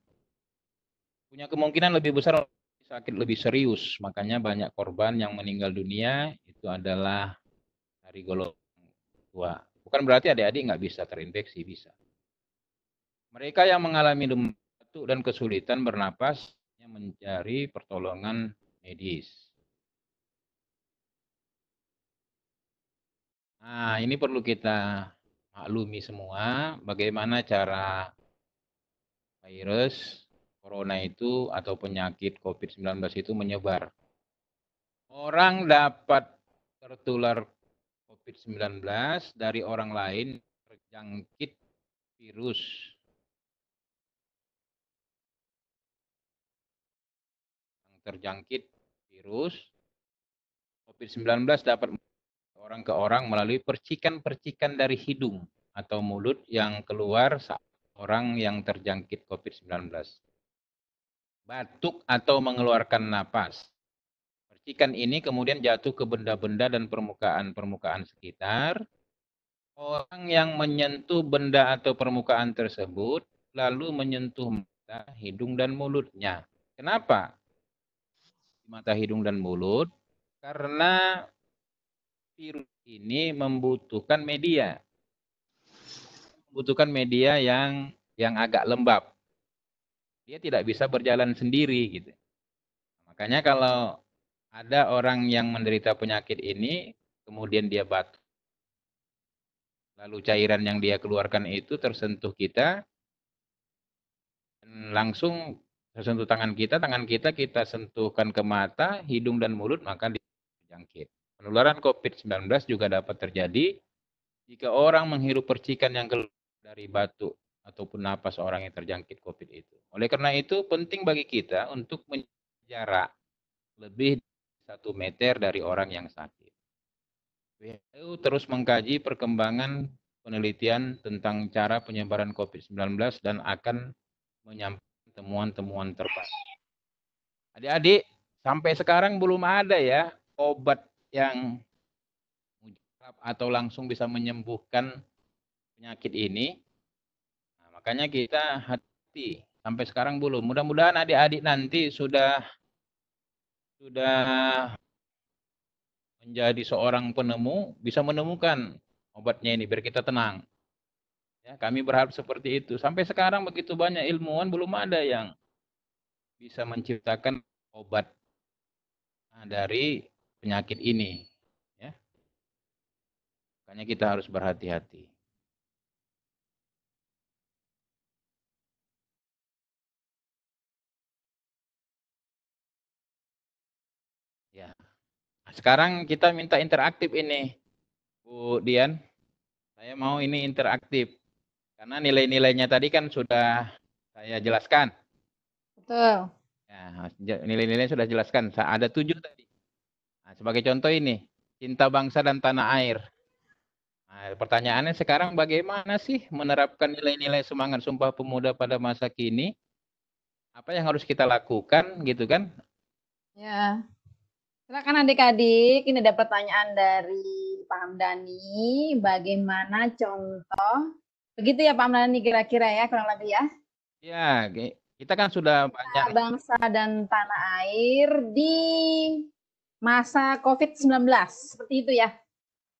Punya kemungkinan lebih besar sakit lebih serius, makanya banyak korban yang meninggal dunia itu adalah dari golongan tua. Bukan berarti adik-adik nggak bisa terinfeksi, bisa. Mereka yang mengalami demam batuk dan kesulitan bernapas yang mencari pertolongan medis. Nah, ini perlu kita maklumi semua bagaimana cara virus corona itu atau penyakit COVID-19 itu menyebar. Orang dapat tertular COVID-19 dari orang lain terjangkit virus. Yang terjangkit virus COVID-19 dapat orang ke orang melalui percikan-percikan dari hidung atau mulut yang keluar saat orang yang terjangkit COVID-19. Batuk atau mengeluarkan napas. Percikan ini kemudian jatuh ke benda-benda dan permukaan-permukaan sekitar. Orang yang menyentuh benda atau permukaan tersebut lalu menyentuh mata, hidung, dan mulutnya. Kenapa? Mata, hidung, dan mulut. Karena virus ini membutuhkan media. Membutuhkan media yang yang agak lembab. Dia tidak bisa berjalan sendiri gitu. Makanya kalau ada orang yang menderita penyakit ini kemudian dia batuk. Lalu cairan yang dia keluarkan itu tersentuh kita langsung tersentuh tangan kita, tangan kita kita sentuhkan ke mata, hidung dan mulut maka dia terjangkit. Penularan COVID-19 juga dapat terjadi jika orang menghirup percikan yang keluar dari batuk ataupun napas orang yang terjangkit COVID itu. Oleh karena itu, penting bagi kita untuk menjarak lebih satu meter dari orang yang sakit. WHO terus mengkaji perkembangan penelitian tentang cara penyebaran COVID-19 dan akan menyampaikan temuan-temuan terbaru. Adik-adik, sampai sekarang belum ada ya obat yang hmm. mujarab atau langsung bisa menyembuhkan penyakit ini. Nah, makanya kita hati sampai sekarang belum. Mudah-mudahan adik-adik nanti sudah sudah menjadi seorang penemu bisa menemukan obatnya ini biar kita tenang. Ya, kami berharap seperti itu. Sampai sekarang begitu banyak ilmuwan belum ada yang bisa menciptakan obat nah, dari penyakit ini. Ya. Makanya kita harus berhati-hati. Ya. Sekarang kita minta interaktif ini, Bu Dian. Saya mau ini interaktif. Karena nilai-nilainya tadi kan sudah saya jelaskan. Betul. Ya, nilai nilainya sudah jelaskan. Ada tujuh tadi. Nah, sebagai contoh ini, cinta bangsa dan tanah air. Nah, pertanyaannya sekarang bagaimana sih menerapkan nilai-nilai semangat Sumpah Pemuda pada masa kini? Apa yang harus kita lakukan gitu kan? Ya. Silakan adik-adik, ini ada pertanyaan dari Pak Hamdani, bagaimana contoh? Begitu ya Pak Hamdani kira-kira ya, kurang lebih ya? Ya, kita kan sudah banyak. Bangsa dan tanah air di masa COVID-19, seperti itu ya?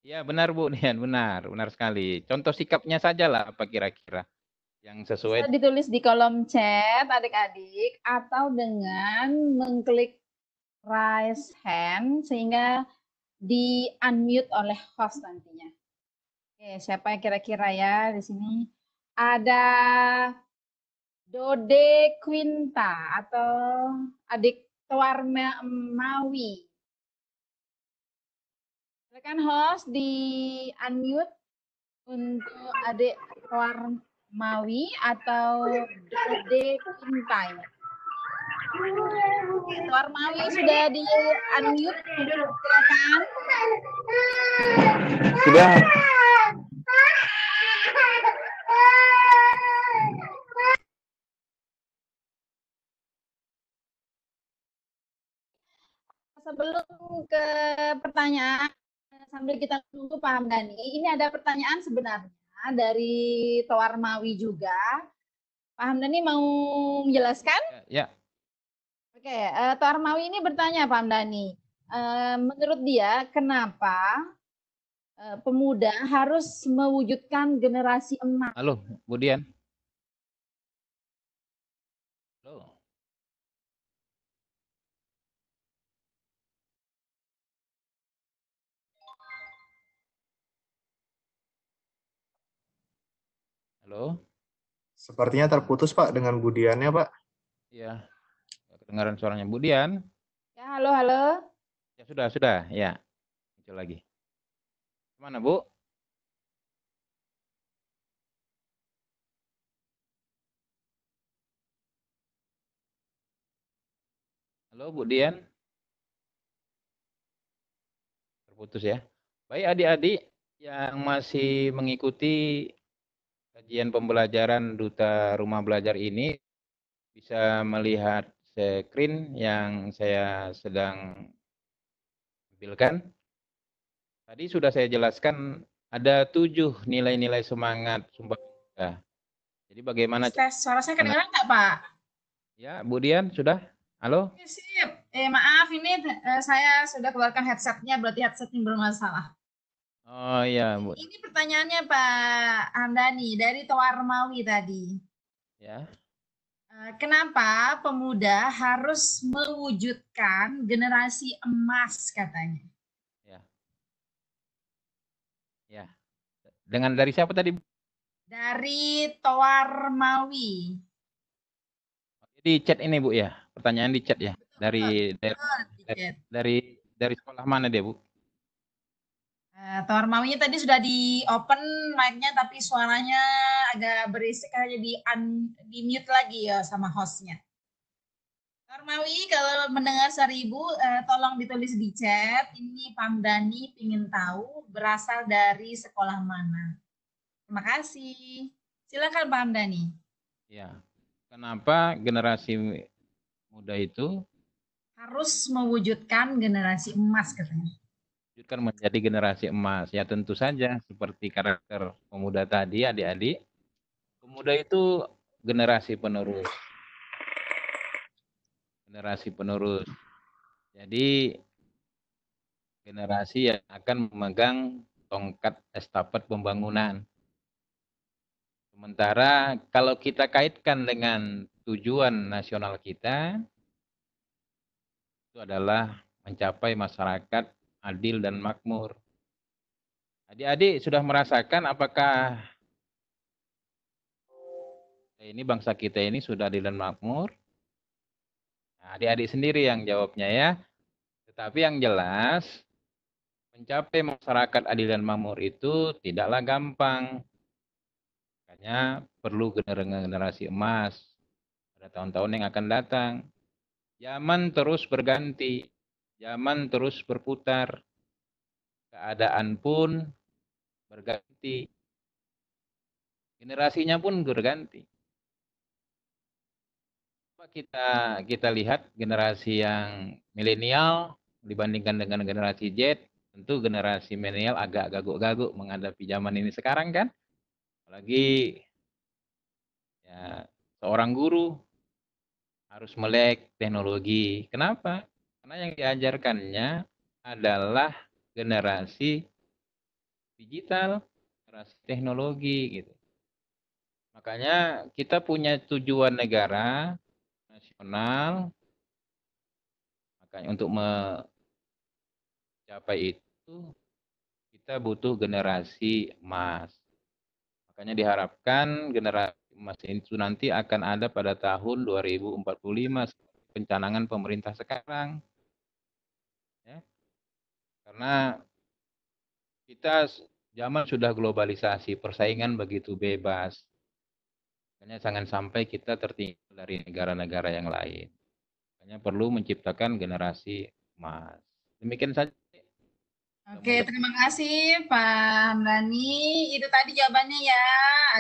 Ya benar Bu Nian, ya, benar, benar sekali. Contoh sikapnya saja lah apa kira-kira yang sesuai. Bisa ditulis di kolom chat adik-adik atau dengan mengklik raise hand sehingga di unmute oleh host nantinya. Oke, siapa kira-kira ya di sini? Ada Dode Quinta atau adik Tuarma Mawi. Rekan host di unmute untuk adik Warmawi atau adik Kintai. Warmawi sudah di unmute, silakan. Sudah. sebelum ke pertanyaan, sambil kita tunggu Pak Hamdani, ini ada pertanyaan sebenarnya dari Toarmawi juga. Pak Hamdani mau menjelaskan? Ya. ya. Oke, uh, eh, Toarmawi ini bertanya Pak Hamdani, eh, menurut dia kenapa eh, pemuda harus mewujudkan generasi emas? Halo, Budian. Halo. Sepertinya terputus Pak dengan Budiannya Pak. Iya. Kedengaran suaranya Budian. Ya halo halo. Ya sudah sudah ya. Muncul lagi. Mana Bu? Halo Bu Dian. Terputus ya. Baik adik-adik yang masih mengikuti kajian pembelajaran Duta Rumah Belajar ini bisa melihat screen yang saya sedang tampilkan. Tadi sudah saya jelaskan ada tujuh nilai-nilai semangat sumpah pemuda. Jadi bagaimana? Tes, suara saya kedengaran nggak Pak? Ya, Bu Dian sudah. Halo. Sip. Eh, maaf ini eh, saya sudah keluarkan headsetnya, berarti headsetnya bermasalah. Oh iya, Bu. Ini pertanyaannya Pak Andani dari Toarmawi tadi. Ya. Eh, kenapa pemuda harus mewujudkan generasi emas katanya? Ya. Ya. Dengan dari siapa tadi? Dari Toarmawi. Di chat ini Bu ya, pertanyaan di chat ya. Betul, dari betul, dari, dari dari sekolah mana dia Bu? Tawar eh, Tower tadi sudah di open mic-nya tapi suaranya agak berisik hanya di un, di mute lagi ya sama hostnya. Tower kalau mendengar seribu eh, tolong ditulis di chat. Ini Pam Dani ingin tahu berasal dari sekolah mana. Terima kasih. Silakan Pam Dani. Ya, kenapa generasi muda itu harus mewujudkan generasi emas katanya? diwujudkan menjadi generasi emas. Ya tentu saja seperti karakter pemuda tadi adik-adik, pemuda itu generasi penerus. Generasi penerus. Jadi generasi yang akan memegang tongkat estafet pembangunan. Sementara kalau kita kaitkan dengan tujuan nasional kita, itu adalah mencapai masyarakat adil dan makmur. Adik-adik sudah merasakan apakah ini bangsa kita ini sudah adil dan makmur? Nah, adik-adik nah, sendiri yang jawabnya ya. Tetapi yang jelas, mencapai masyarakat adil dan makmur itu tidaklah gampang. Makanya perlu generasi emas pada tahun-tahun yang akan datang. Zaman terus berganti. Zaman terus berputar, keadaan pun berganti, generasinya pun berganti. Kita kita lihat generasi yang milenial dibandingkan dengan generasi Z, tentu generasi milenial agak gaguk-gaguk menghadapi zaman ini sekarang kan. Apalagi ya seorang guru harus melek teknologi. Kenapa? Karena yang diajarkannya adalah generasi digital, generasi teknologi gitu. Makanya kita punya tujuan negara nasional makanya untuk mencapai itu kita butuh generasi emas. Makanya diharapkan generasi emas itu nanti akan ada pada tahun 2045 pencanangan pemerintah sekarang. Karena kita zaman sudah globalisasi, persaingan begitu bebas. Makanya jangan sampai kita tertinggal dari negara-negara yang lain. Makanya perlu menciptakan generasi emas. Demikian saja. Oke, terima kasih Pak Hamdani. Itu tadi jawabannya ya,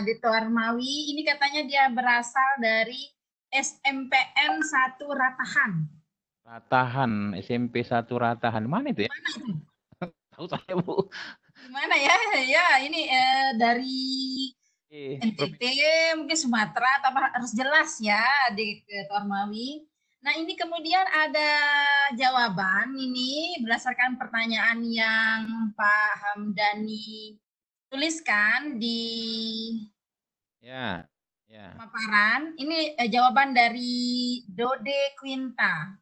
Adito Armawi. Ini katanya dia berasal dari SMPN 1 Ratahan. Ratahan, SMP satu Ratahan. Mana itu ya? Mana? Tahu saya, Bu. Mana ya? Ya, ini eh, dari eh, NTT, mungkin Sumatera, tapi harus jelas ya, di eh, Tormawi. Nah, ini kemudian ada jawaban ini berdasarkan pertanyaan yang Pak Hamdani tuliskan di ya, ya. paparan. Ini eh, jawaban dari Dode Quinta.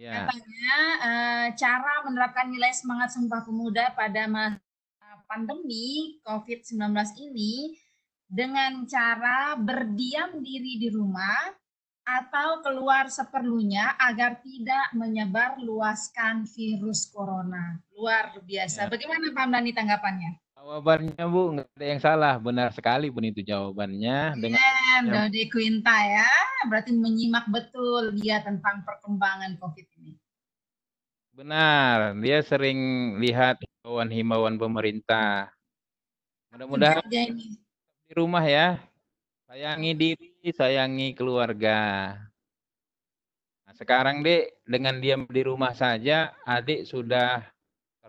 Yeah. Katanya uh, cara menerapkan nilai semangat Sumpah Pemuda pada masa pandemi COVID-19 ini dengan cara berdiam diri di rumah atau keluar seperlunya agar tidak menyebar luaskan virus corona luar biasa. Yeah. Bagaimana Pak Mdani tanggapannya? Jawabannya Bu, nggak ada yang salah. Benar sekali pun itu jawabannya. Dengan yeah, Dode Quinta ya. Berarti menyimak betul dia tentang perkembangan COVID ini. Benar, dia sering lihat himbauan-himbauan pemerintah. Mudah-mudahan di rumah ya. Sayangi diri, sayangi keluarga. Nah, sekarang Dek, dengan diam di rumah saja, Adik sudah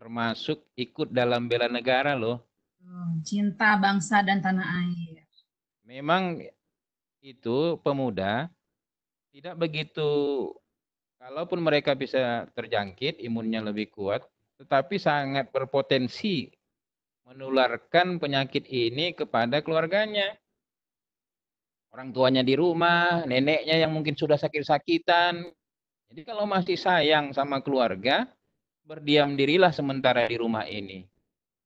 termasuk ikut dalam bela negara loh. Hmm, cinta bangsa dan tanah air. Memang itu pemuda tidak begitu, kalaupun mereka bisa terjangkit, imunnya lebih kuat, tetapi sangat berpotensi menularkan penyakit ini kepada keluarganya. Orang tuanya di rumah, neneknya yang mungkin sudah sakit-sakitan. Jadi kalau masih sayang sama keluarga, berdiam dirilah sementara di rumah ini.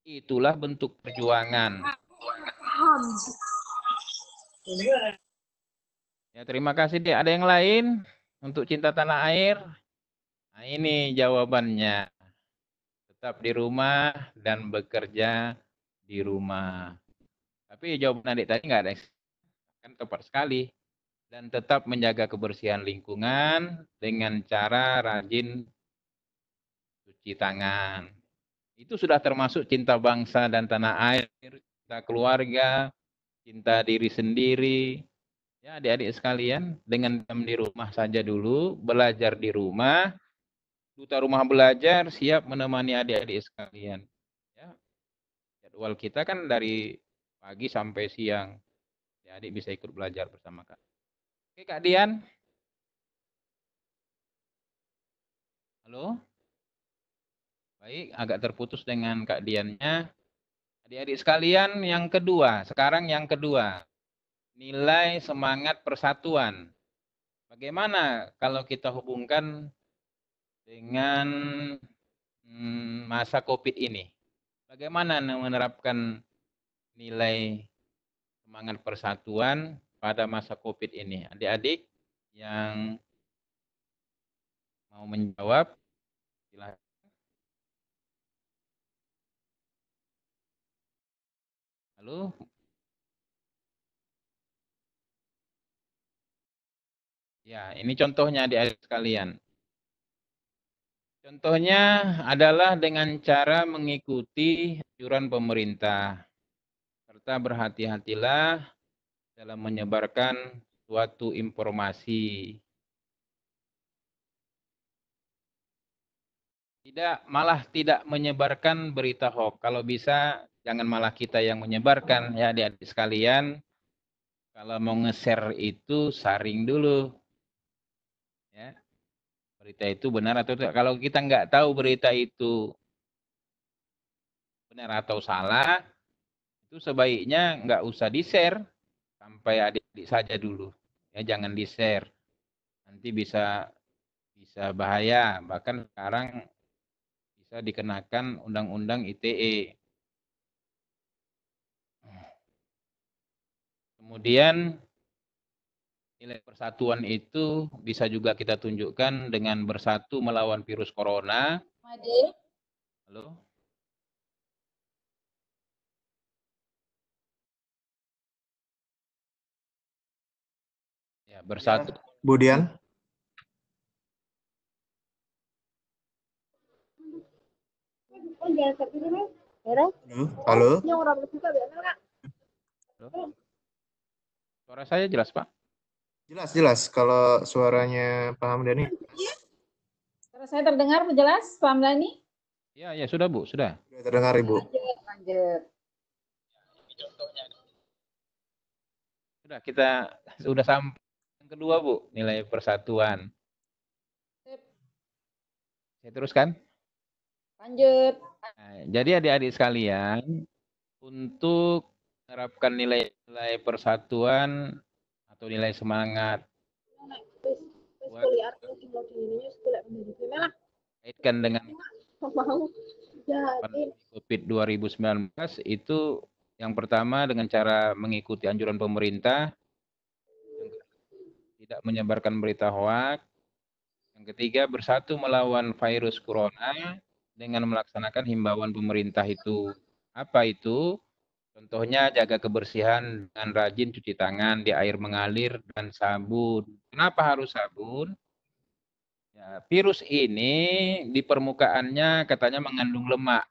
Itulah bentuk perjuangan. Ya, terima kasih. Ada yang lain untuk cinta tanah air? Nah, ini jawabannya. Tetap di rumah dan bekerja di rumah. Tapi jawaban adik tadi nggak ada kan tepat sekali. Dan tetap menjaga kebersihan lingkungan dengan cara rajin cuci tangan. Itu sudah termasuk cinta bangsa dan tanah air, cinta keluarga, cinta diri sendiri. Ya, adik-adik sekalian, dengan diam di rumah saja dulu, belajar di rumah, duta rumah belajar siap menemani adik-adik sekalian. Ya. Jadwal kita kan dari pagi sampai siang. Ya, adik bisa ikut belajar bersama Kak. Oke, Kak Dian. Halo? Baik, agak terputus dengan Kak Diannya. Adik-adik sekalian, yang kedua, sekarang yang kedua. Nilai semangat persatuan. Bagaimana kalau kita hubungkan dengan hmm, masa Covid ini? Bagaimana menerapkan nilai semangat persatuan pada masa Covid ini? Adik-adik yang mau menjawab, silahkan. lalu ya ini contohnya di adik sekalian. Contohnya adalah dengan cara mengikuti aturan pemerintah serta berhati-hatilah dalam menyebarkan suatu informasi. Tidak malah tidak menyebarkan berita hoax. Kalau bisa jangan malah kita yang menyebarkan ya adik-adik sekalian. Kalau mau nge-share itu saring dulu. Ya. Berita itu benar atau tidak. Kalau kita nggak tahu berita itu benar atau salah, itu sebaiknya nggak usah di-share sampai adik-adik saja dulu. Ya, jangan di-share. Nanti bisa bisa bahaya. Bahkan sekarang bisa dikenakan undang-undang ITE. Kemudian nilai persatuan itu bisa juga kita tunjukkan dengan bersatu melawan virus corona. Halo. Ya, bersatu. Kemudian. Halo. Halo. Halo. Suara saya jelas, Pak? Jelas, jelas. Kalau suaranya Pak Hamdani. Suara saya terdengar jelas, Pak Hamdani? Ya, ya, sudah, Bu. Sudah. Sudah terdengar, Ibu. Lanjut, lanjut. Sudah, kita sudah sampai yang kedua, Bu, nilai persatuan. Saya teruskan. Lanjut. Nah, jadi adik-adik sekalian, untuk menerapkan nilai-nilai persatuan atau nilai semangat. kaitkan dengan ya, COVID 2019 itu yang pertama dengan cara mengikuti anjuran pemerintah, tidak menyebarkan berita hoak, yang ketiga bersatu melawan virus corona dengan melaksanakan himbauan pemerintah itu. Apa itu? Contohnya jaga kebersihan dengan rajin cuci tangan di air mengalir dan sabun. Kenapa harus sabun? Ya, virus ini di permukaannya katanya mengandung lemak.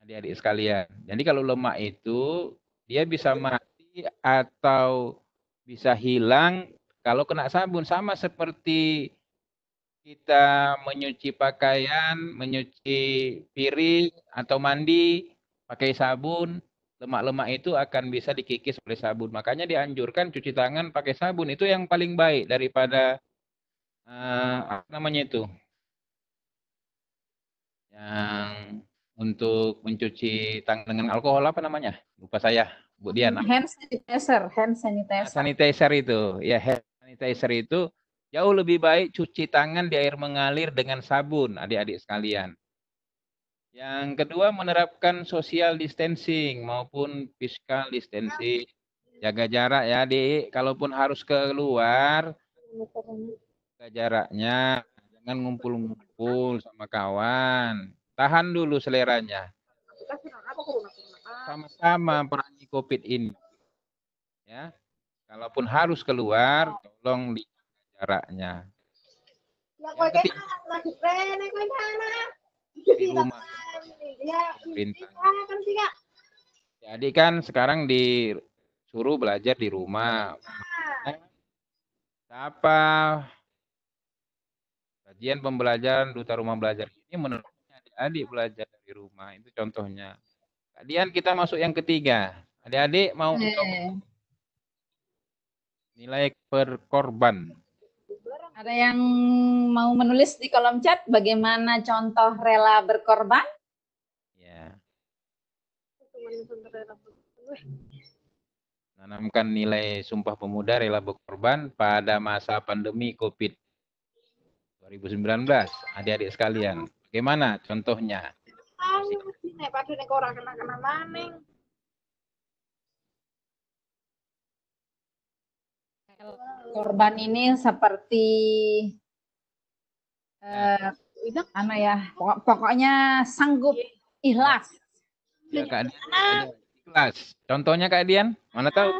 Adik-adik sekalian. Jadi kalau lemak itu dia bisa mati atau bisa hilang kalau kena sabun sama seperti kita menyuci pakaian, menyuci piring atau mandi pakai sabun lemak-lemak itu akan bisa dikikis oleh sabun. Makanya dianjurkan cuci tangan pakai sabun itu yang paling baik daripada uh, apa namanya itu yang untuk mencuci tangan dengan alkohol apa namanya? Lupa saya, Bu Diana. Hmm, hand sanitizer, hand sanitizer. Sanitizer itu, ya hand sanitizer itu jauh lebih baik cuci tangan di air mengalir dengan sabun, adik-adik sekalian. Yang kedua menerapkan social distancing maupun physical distancing. Jaga jarak ya, Dik. Kalaupun harus keluar, jaga jaraknya. Jangan ngumpul-ngumpul sama kawan. Tahan dulu seleranya. Sama-sama perangi COVID ini. Ya. Kalaupun harus keluar, tolong di jaraknya. Ya, ketiga, di rumah ya, Jadi kan sekarang disuruh belajar di rumah. Iya. Apa bagian pembelajaran duta rumah belajar ini Menurutnya adik-adik belajar di rumah itu contohnya. Kalian kita masuk yang ketiga. Adik-adik mau iya. nilai per korban. Ada yang mau menulis di kolom chat bagaimana contoh rela berkorban? Menanamkan nilai Sumpah Pemuda Rela Berkorban pada masa pandemi COVID 2019. Adik-adik sekalian, bagaimana contohnya? Korban ini seperti eh, apa ya? pokoknya sanggup ikhlas Ya, Kak Dian. Ikhlas. Contohnya Kak Dian, mana tahu ah.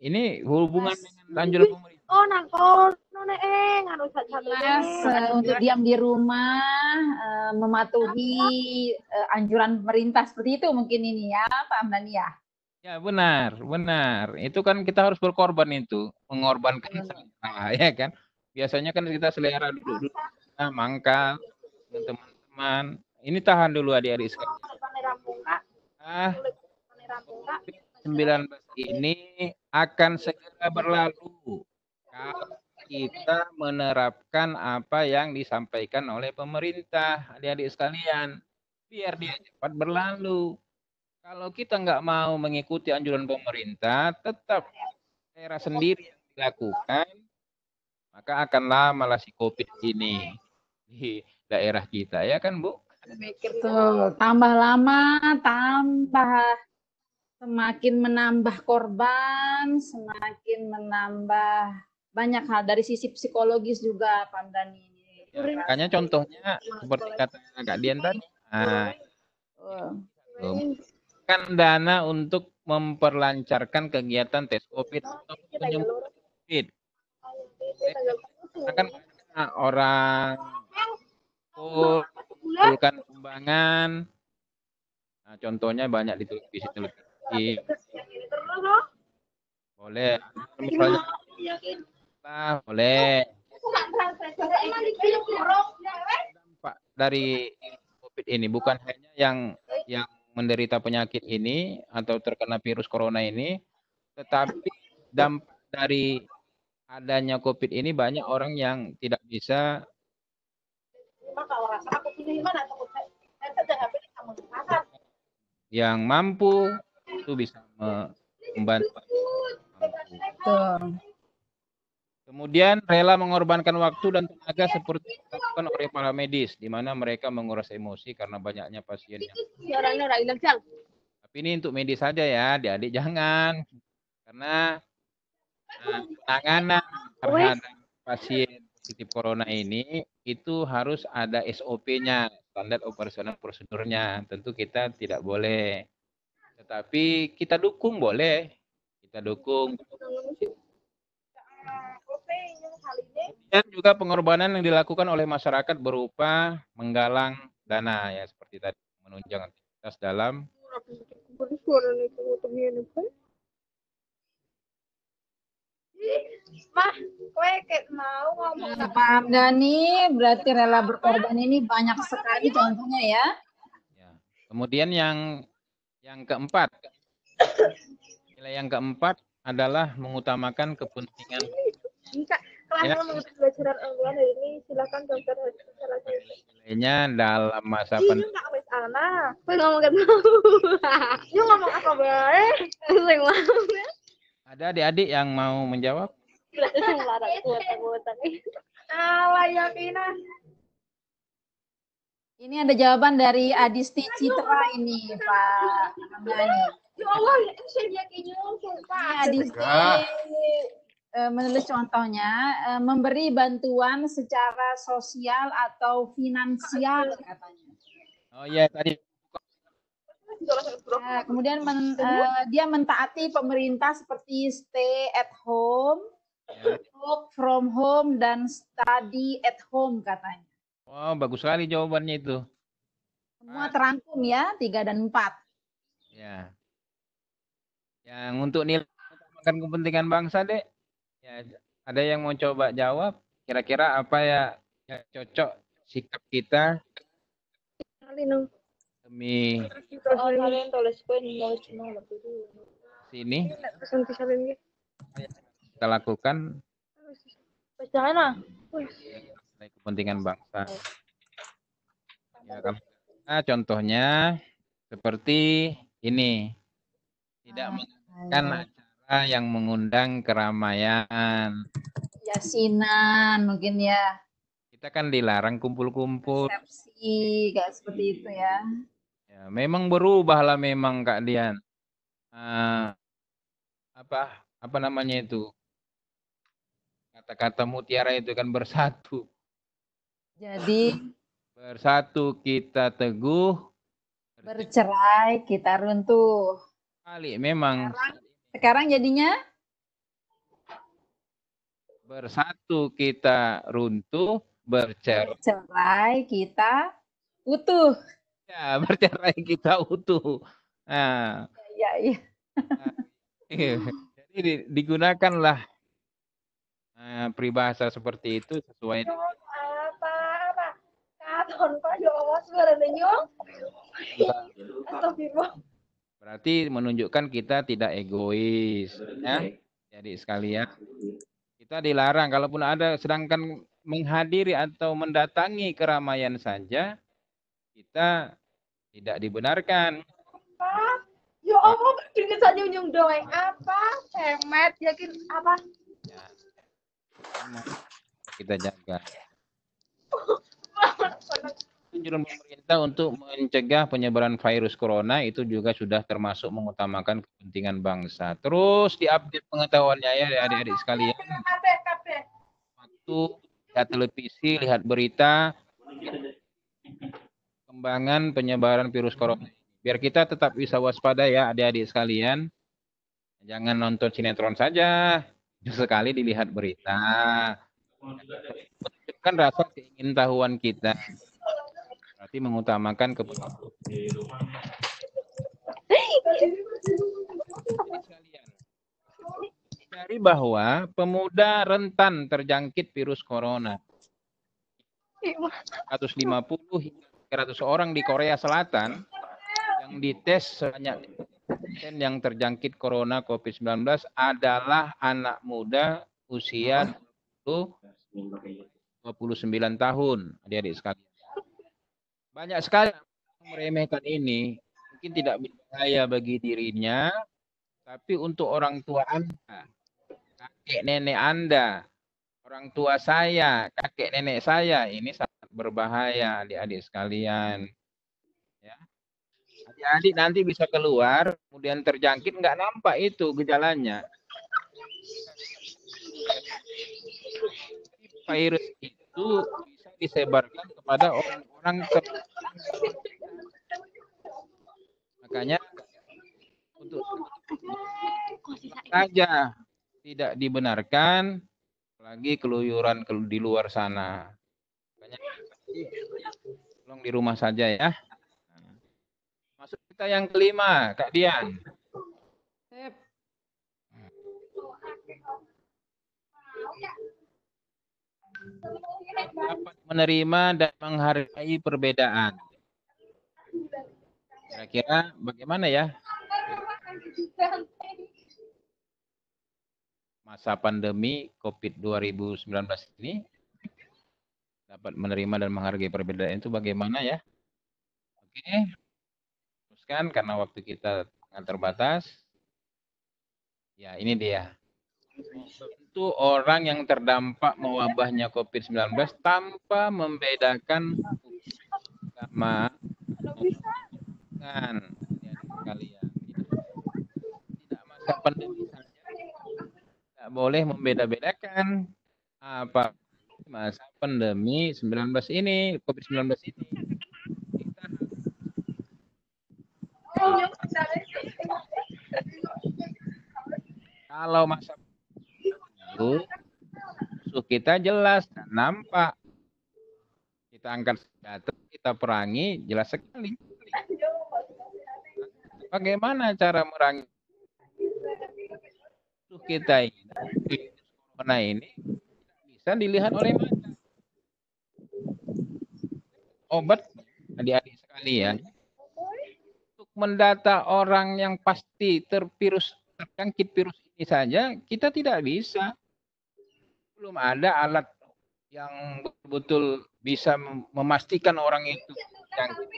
ini hubungan Mas. dengan lanjut pemerintah. Oh, nang oh, none eng anu untuk diam di rumah, eh, mematuhi eh, anjuran pemerintah seperti itu mungkin ini ya, Pak Amdani ya. Ya benar, benar. Itu kan kita harus berkorban itu, mengorbankan selera, ya kan. Biasanya kan kita selera dulu dulu. nah, mangkal, teman-teman. Ini tahan dulu adik-adik sekalian. COVID-19 ini akan segera berlalu kalau kita menerapkan apa yang disampaikan oleh pemerintah adik-adik sekalian biar dia cepat berlalu. Kalau kita nggak mau mengikuti anjuran pemerintah, tetap daerah sendiri yang dilakukan, maka akan lama lah si COVID ini di daerah kita, ya kan Bu? mikir tuh tambah lama tambah semakin menambah korban semakin menambah banyak hal dari sisi psikologis juga pandani ini ya, makanya contohnya seperti kata kak Dian tadi nah, oh. kan dana untuk memperlancarkan kegiatan tes covid covid akan orang mengumpulkan kembangan Nah, contohnya banyak ditulis di situ. Boleh. Misalnya, nah, boleh. Dampak dari COVID ini bukan hanya yang yang menderita penyakit ini atau terkena virus corona ini, tetapi dampak dari adanya COVID ini banyak orang yang tidak bisa yang mampu itu bisa membantu. Kemudian rela mengorbankan waktu dan tenaga seperti dilakukan oleh para medis, di mana mereka menguras emosi karena banyaknya pasien yang. Tapi ini untuk medis saja ya, adik-adik jangan, karena nah, penanganan pasien positif corona ini itu harus ada SOP-nya, standar operasional prosedurnya. Tentu kita tidak boleh. Tetapi kita dukung boleh. Kita dukung. Dan juga pengorbanan yang dilakukan oleh masyarakat berupa menggalang dana ya seperti tadi menunjang aktivitas dalam Mah, kue kayak mau ngomong. Hmm. Nah, Pak berarti rela berkorban ini banyak sekali contohnya ya. ya. Kemudian yang yang keempat, nilai yang keempat adalah mengutamakan kepentingan. Jika kelas ya. mengikuti pelajaran hari ini, silakan dokter Nilainya dalam masa pen. Ini nggak ngomong kan. Yuk ngomong apa baik? Ada adik-adik yang mau menjawab? Ini ada jawaban dari Adisti Citra ini, Pak. Ya ya, ini Allah, Adisti eh, menulis contohnya eh, memberi bantuan secara sosial atau finansial katanya. Oh iya tadi Eh, kemudian men, uh, dia mentaati pemerintah seperti stay at home, ya. work from home, dan study at home katanya. Wow, bagus sekali jawabannya itu. Semua terangkum ya, tiga dan empat. Ya. Yang untuk nilai akan kepentingan bangsa, Dek. Ya, ada yang mau coba jawab? Kira-kira apa ya, ya cocok sikap kita? Lino demi sini kita lakukan kepentingan bangsa ya kan nah, contohnya seperti ini tidak ah. mengadakan acara yang mengundang keramaian yasinan mungkin ya kita kan dilarang kumpul-kumpul. Resepsi, gak seperti itu ya. Ya, memang berubahlah memang Kak Dian. Uh, apa apa namanya itu? Kata-kata mutiara itu kan bersatu. Jadi bersatu kita teguh, bercerai kita runtuh. Kali memang. Sekarang, sekarang jadinya bersatu kita runtuh, bercerai, bercerai kita utuh. Ya, bercerai kita utuh. Nah. Ya, ya, ya. Jadi digunakanlah uh, peribahasa seperti itu sesuai apa apa katon pak ya Allah Berarti menunjukkan kita tidak egois, ya. Jadi sekalian kita dilarang kalaupun ada sedangkan menghadiri atau mendatangi keramaian saja kita tidak dibenarkan. Apa? Ya Allah, bikin saja nyung doe eh. apa? Hemat yakin apa? Ya. Kita jaga. Anjuran pemerintah untuk mencegah penyebaran virus corona itu juga sudah termasuk mengutamakan kepentingan bangsa. Terus diupdate pengetahuannya ya adik-adik sekalian. Waktu lihat televisi, lihat berita, perkembangan penyebaran virus corona. Biar kita tetap bisa waspada ya adik-adik sekalian. Jangan nonton sinetron saja, sekali dilihat berita. Kan rasa keingin tahuan kita. Berarti mengutamakan kepentingan. Dari bahwa pemuda rentan terjangkit virus corona. 150 iya. hingga 300 orang di Korea Selatan yang dites sebanyak yang terjangkit corona COVID-19 adalah anak muda usia 29 tahun, adik-adik sekali. Banyak sekali meremehkan ini, mungkin tidak berbahaya bagi dirinya, tapi untuk orang tua Anda, kakek nenek Anda, orang tua saya, kakek nenek saya, ini berbahaya adik-adik sekalian. Ya. Adik-adik nanti bisa keluar, kemudian terjangkit nggak nampak itu gejalanya. Virus itu bisa disebarkan kepada orang-orang ter... Makanya untuk saja tidak dibenarkan lagi keluyuran di luar sana. Banyak Tolong di rumah saja ya. Masuk kita yang kelima, Kak Dian. Sip. Dapat menerima dan menghargai perbedaan. Kira-kira bagaimana ya? Masa pandemi COVID-19 ini dapat menerima dan menghargai perbedaan itu bagaimana ya? Oke, teruskan karena waktu kita sangat terbatas. Ya, ini dia. Itu orang yang terdampak mewabahnya COVID-19 tanpa membedakan sama kan kalian ya. tidak tidak boleh membeda-bedakan apa masa pandemi 19 ini, COVID-19 ini. Kalau masa itu musuh kita jelas dan nampak. Kita angkat senjata, kita perangi jelas sekali. Bagaimana cara merangi musuh kita ini? Corona ini bisa dilihat oleh mata. Obat adik-adik nah, sekalian ya. untuk mendata orang yang pasti tervirus terjangkit virus ini saja kita tidak bisa belum ada alat yang betul-betul bisa memastikan orang itu terjangkit.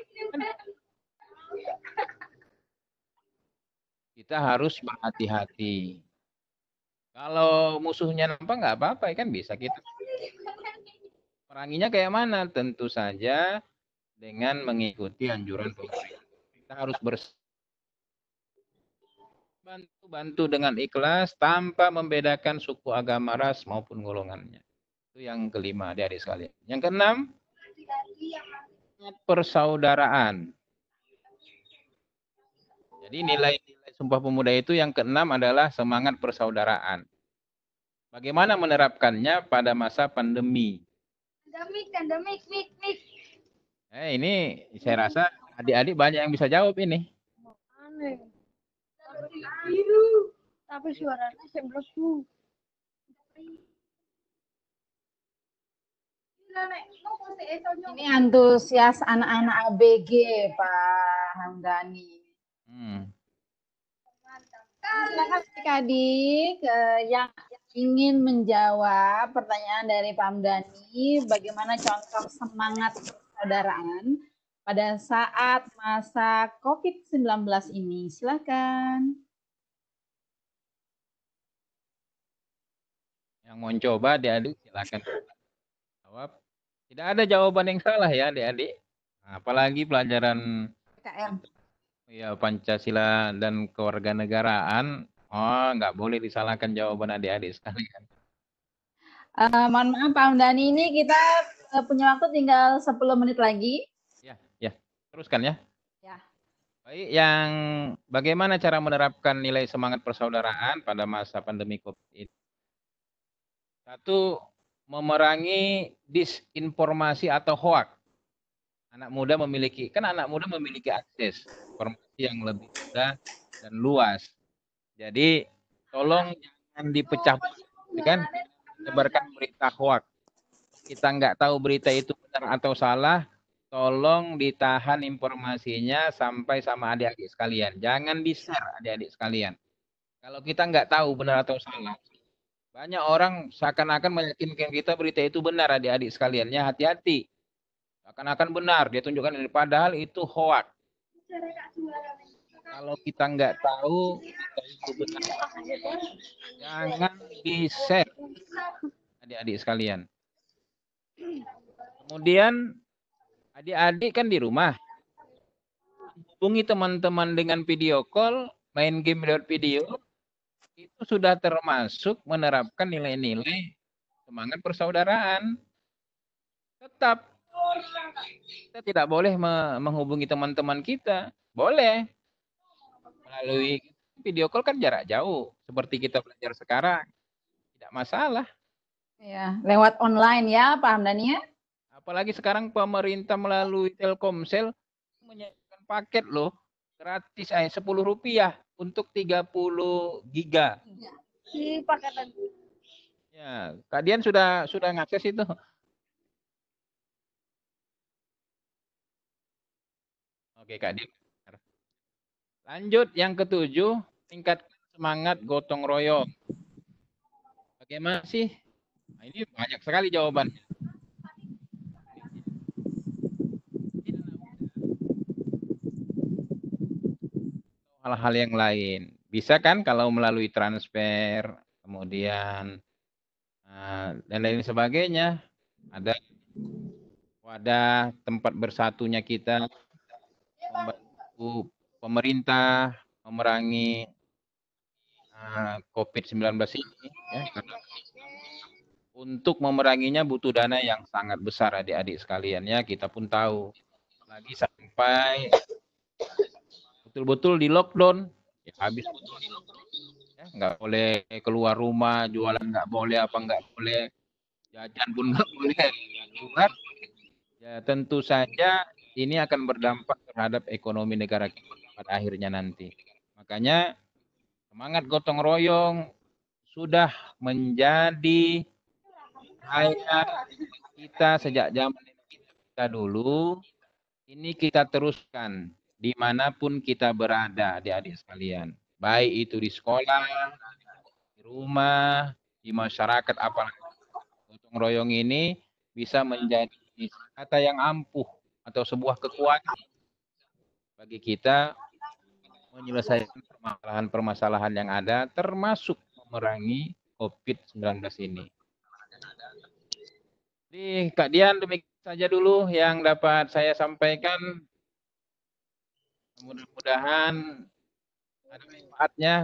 Kita harus berhati-hati. Kalau musuhnya nampak nggak apa-apa, ya kan bisa kita peranginya kayak mana? Tentu saja dengan mengikuti anjuran pemerintah. Kita harus bantu-bantu dengan ikhlas tanpa membedakan suku agama ras maupun golongannya. Itu yang kelima dari sekalian. Yang keenam persaudaraan. Jadi nilai Sumpah Pemuda itu yang keenam adalah semangat persaudaraan. Bagaimana menerapkannya pada masa pandemi? Pandemik, pandemik, mik, mik. Eh, ini saya rasa adik-adik banyak yang bisa jawab ini. Tapi suaranya sembrosu. Ini antusias anak-anak ABG Pak Hamdani. Hmm silakan adik-adik eh, yang ingin menjawab pertanyaan dari Pam Dani, bagaimana contoh semangat persaudaraan pada saat masa COVID-19 ini? Silakan. Yang mau coba adik-adik silakan jawab. Tidak ada jawaban yang salah ya adik-adik. Apalagi pelajaran Ya Pancasila dan kewarganegaraan. Oh, nggak boleh disalahkan jawaban adik-adik sekalian. Uh, mohon maaf Pak Hamdani, ini kita eh, punya waktu tinggal 10 menit lagi. Ya, ya. Teruskan ya. Ya. Baik, yang bagaimana cara menerapkan nilai semangat persaudaraan pada masa pandemi COVID ini? Satu, memerangi disinformasi atau hoak. Anak muda memiliki, kan anak muda memiliki akses yang lebih mudah dan luas. Jadi tolong jangan dipecah ya kan sebarkan berita hoax. Kita nggak tahu berita itu benar atau salah, tolong ditahan informasinya sampai sama adik-adik sekalian. Jangan di-share adik-adik sekalian. Kalau kita nggak tahu benar atau salah. Banyak orang seakan-akan meyakinkan kita berita itu benar adik-adik sekalian. Ya hati-hati. Seakan-akan benar. Dia tunjukkan ini. Padahal itu hoax. Kalau kita nggak tahu, Jangan di-share, adik-adik sekalian. Kemudian, adik-adik kan di rumah. Hubungi teman-teman dengan video call, main game lewat video, itu sudah termasuk menerapkan nilai-nilai semangat persaudaraan. Tetap kita tidak boleh menghubungi teman-teman kita. Boleh. Melalui video call kan jarak jauh. Seperti kita belajar sekarang. Tidak masalah. Ya, lewat online ya Pak Hamdani ya. Apalagi sekarang pemerintah melalui Telkomsel menyediakan paket loh. Gratis aja eh, 10 rupiah untuk 30 giga. Iya, si paketan. Ya, kalian sudah sudah ngakses itu? Oke Kak Din. Lanjut yang ketujuh, tingkatkan semangat gotong royong. Bagaimana sih? Nah, ini banyak sekali jawaban. Hal-hal yang lain. Bisa kan kalau melalui transfer, kemudian eh, dan lain sebagainya. Ada wadah tempat bersatunya kita membantu pemerintah memerangi uh, eh, COVID-19 ini ya, karena untuk memeranginya butuh dana yang sangat besar adik-adik sekalian ya kita pun tahu lagi sampai betul-betul di lockdown ya, habis betul di lockdown ya, nggak boleh keluar rumah jualan nggak boleh apa nggak boleh jajan pun nggak boleh ya, kan? ya tentu saja ini akan berdampak terhadap ekonomi negara kita pada akhirnya nanti. Makanya semangat gotong royong sudah menjadi hanya kita sejak zaman kita dulu. Ini kita teruskan dimanapun kita berada adik-adik sekalian. Baik itu di sekolah, di rumah, di masyarakat apalagi. Gotong royong ini bisa menjadi kata yang ampuh atau sebuah kekuatan bagi kita menyelesaikan permasalahan-permasalahan yang ada termasuk memerangi COVID-19 ini. Jadi Kak Dian demikian saja dulu yang dapat saya sampaikan. Mudah-mudahan ada manfaatnya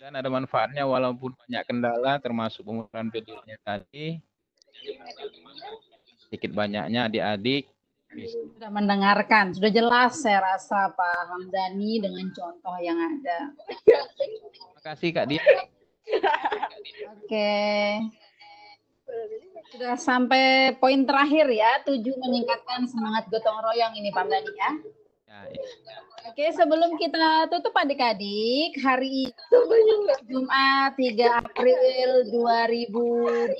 dan ada manfaatnya walaupun banyak kendala termasuk pengurangan videonya tadi sedikit banyaknya adik-adik sudah mendengarkan, sudah jelas saya rasa Pak Hamdani dengan contoh yang ada. Terima kasih Kak Dia. Oke. Sudah sampai poin terakhir ya, tujuh meningkatkan semangat gotong royong ini Pak Hamdani ya. Ya, ya. Oke, sebelum kita tutup adik-adik, hari ini Jumat 3 April 2020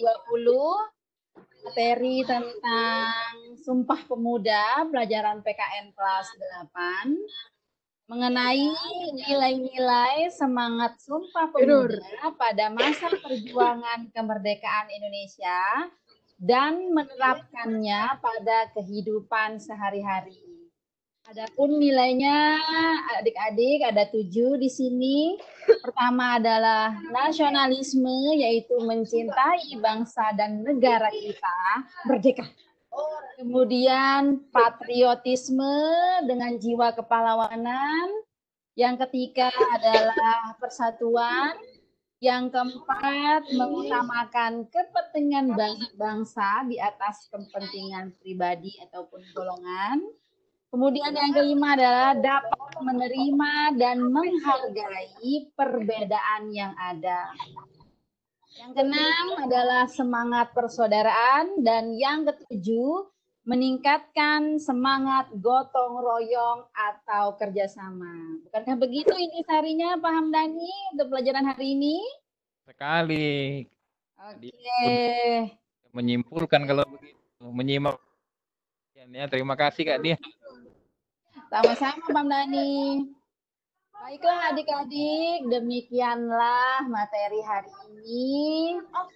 materi tentang Sumpah Pemuda, pelajaran PKN kelas 8, mengenai nilai-nilai semangat Sumpah Pemuda pada masa perjuangan kemerdekaan Indonesia dan menerapkannya pada kehidupan sehari-hari. Adapun nilainya adik-adik ada tujuh di sini. Pertama adalah nasionalisme yaitu mencintai bangsa dan negara kita merdeka. Kemudian patriotisme dengan jiwa kepahlawanan. Yang ketiga adalah persatuan. Yang keempat, mengutamakan kepentingan bangsa di atas kepentingan pribadi ataupun golongan. Kemudian yang kelima adalah dapat menerima dan menghargai perbedaan yang ada. Yang keenam adalah semangat persaudaraan dan yang ketujuh meningkatkan semangat gotong royong atau kerjasama. Bukankah begitu Ini sarinya Pak Hamdani untuk pelajaran hari ini? Sekali. Oke. Okay. Menyimpulkan kalau begitu, menyimak. Ya, terima kasih Kak Dia. Sama-sama, Pak Nani. Baiklah adik-adik, demikianlah materi hari ini.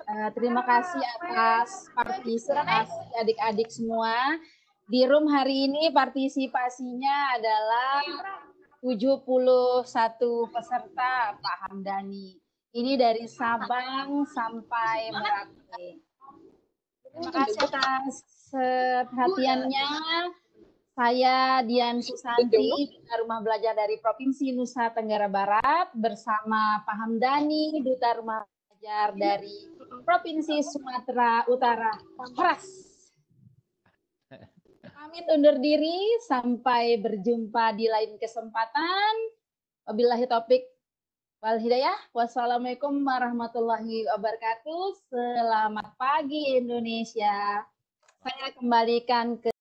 Uh, terima kasih atas partisipasi adik-adik semua. Di room hari ini partisipasinya adalah 71 peserta Pak Hamdani. Ini dari Sabang sampai Merauke. Terima kasih atas eh, perhatiannya. Saya Dian Susanti, Duta Rumah Belajar dari Provinsi Nusa Tenggara Barat bersama Pak Hamdani, Duta Rumah Belajar dari Provinsi Sumatera Utara. Pras. Pamit undur diri, sampai berjumpa di lain kesempatan. Wabillahi topik wal hidayah. Wassalamualaikum warahmatullahi wabarakatuh. Selamat pagi Indonesia. Saya kembalikan ke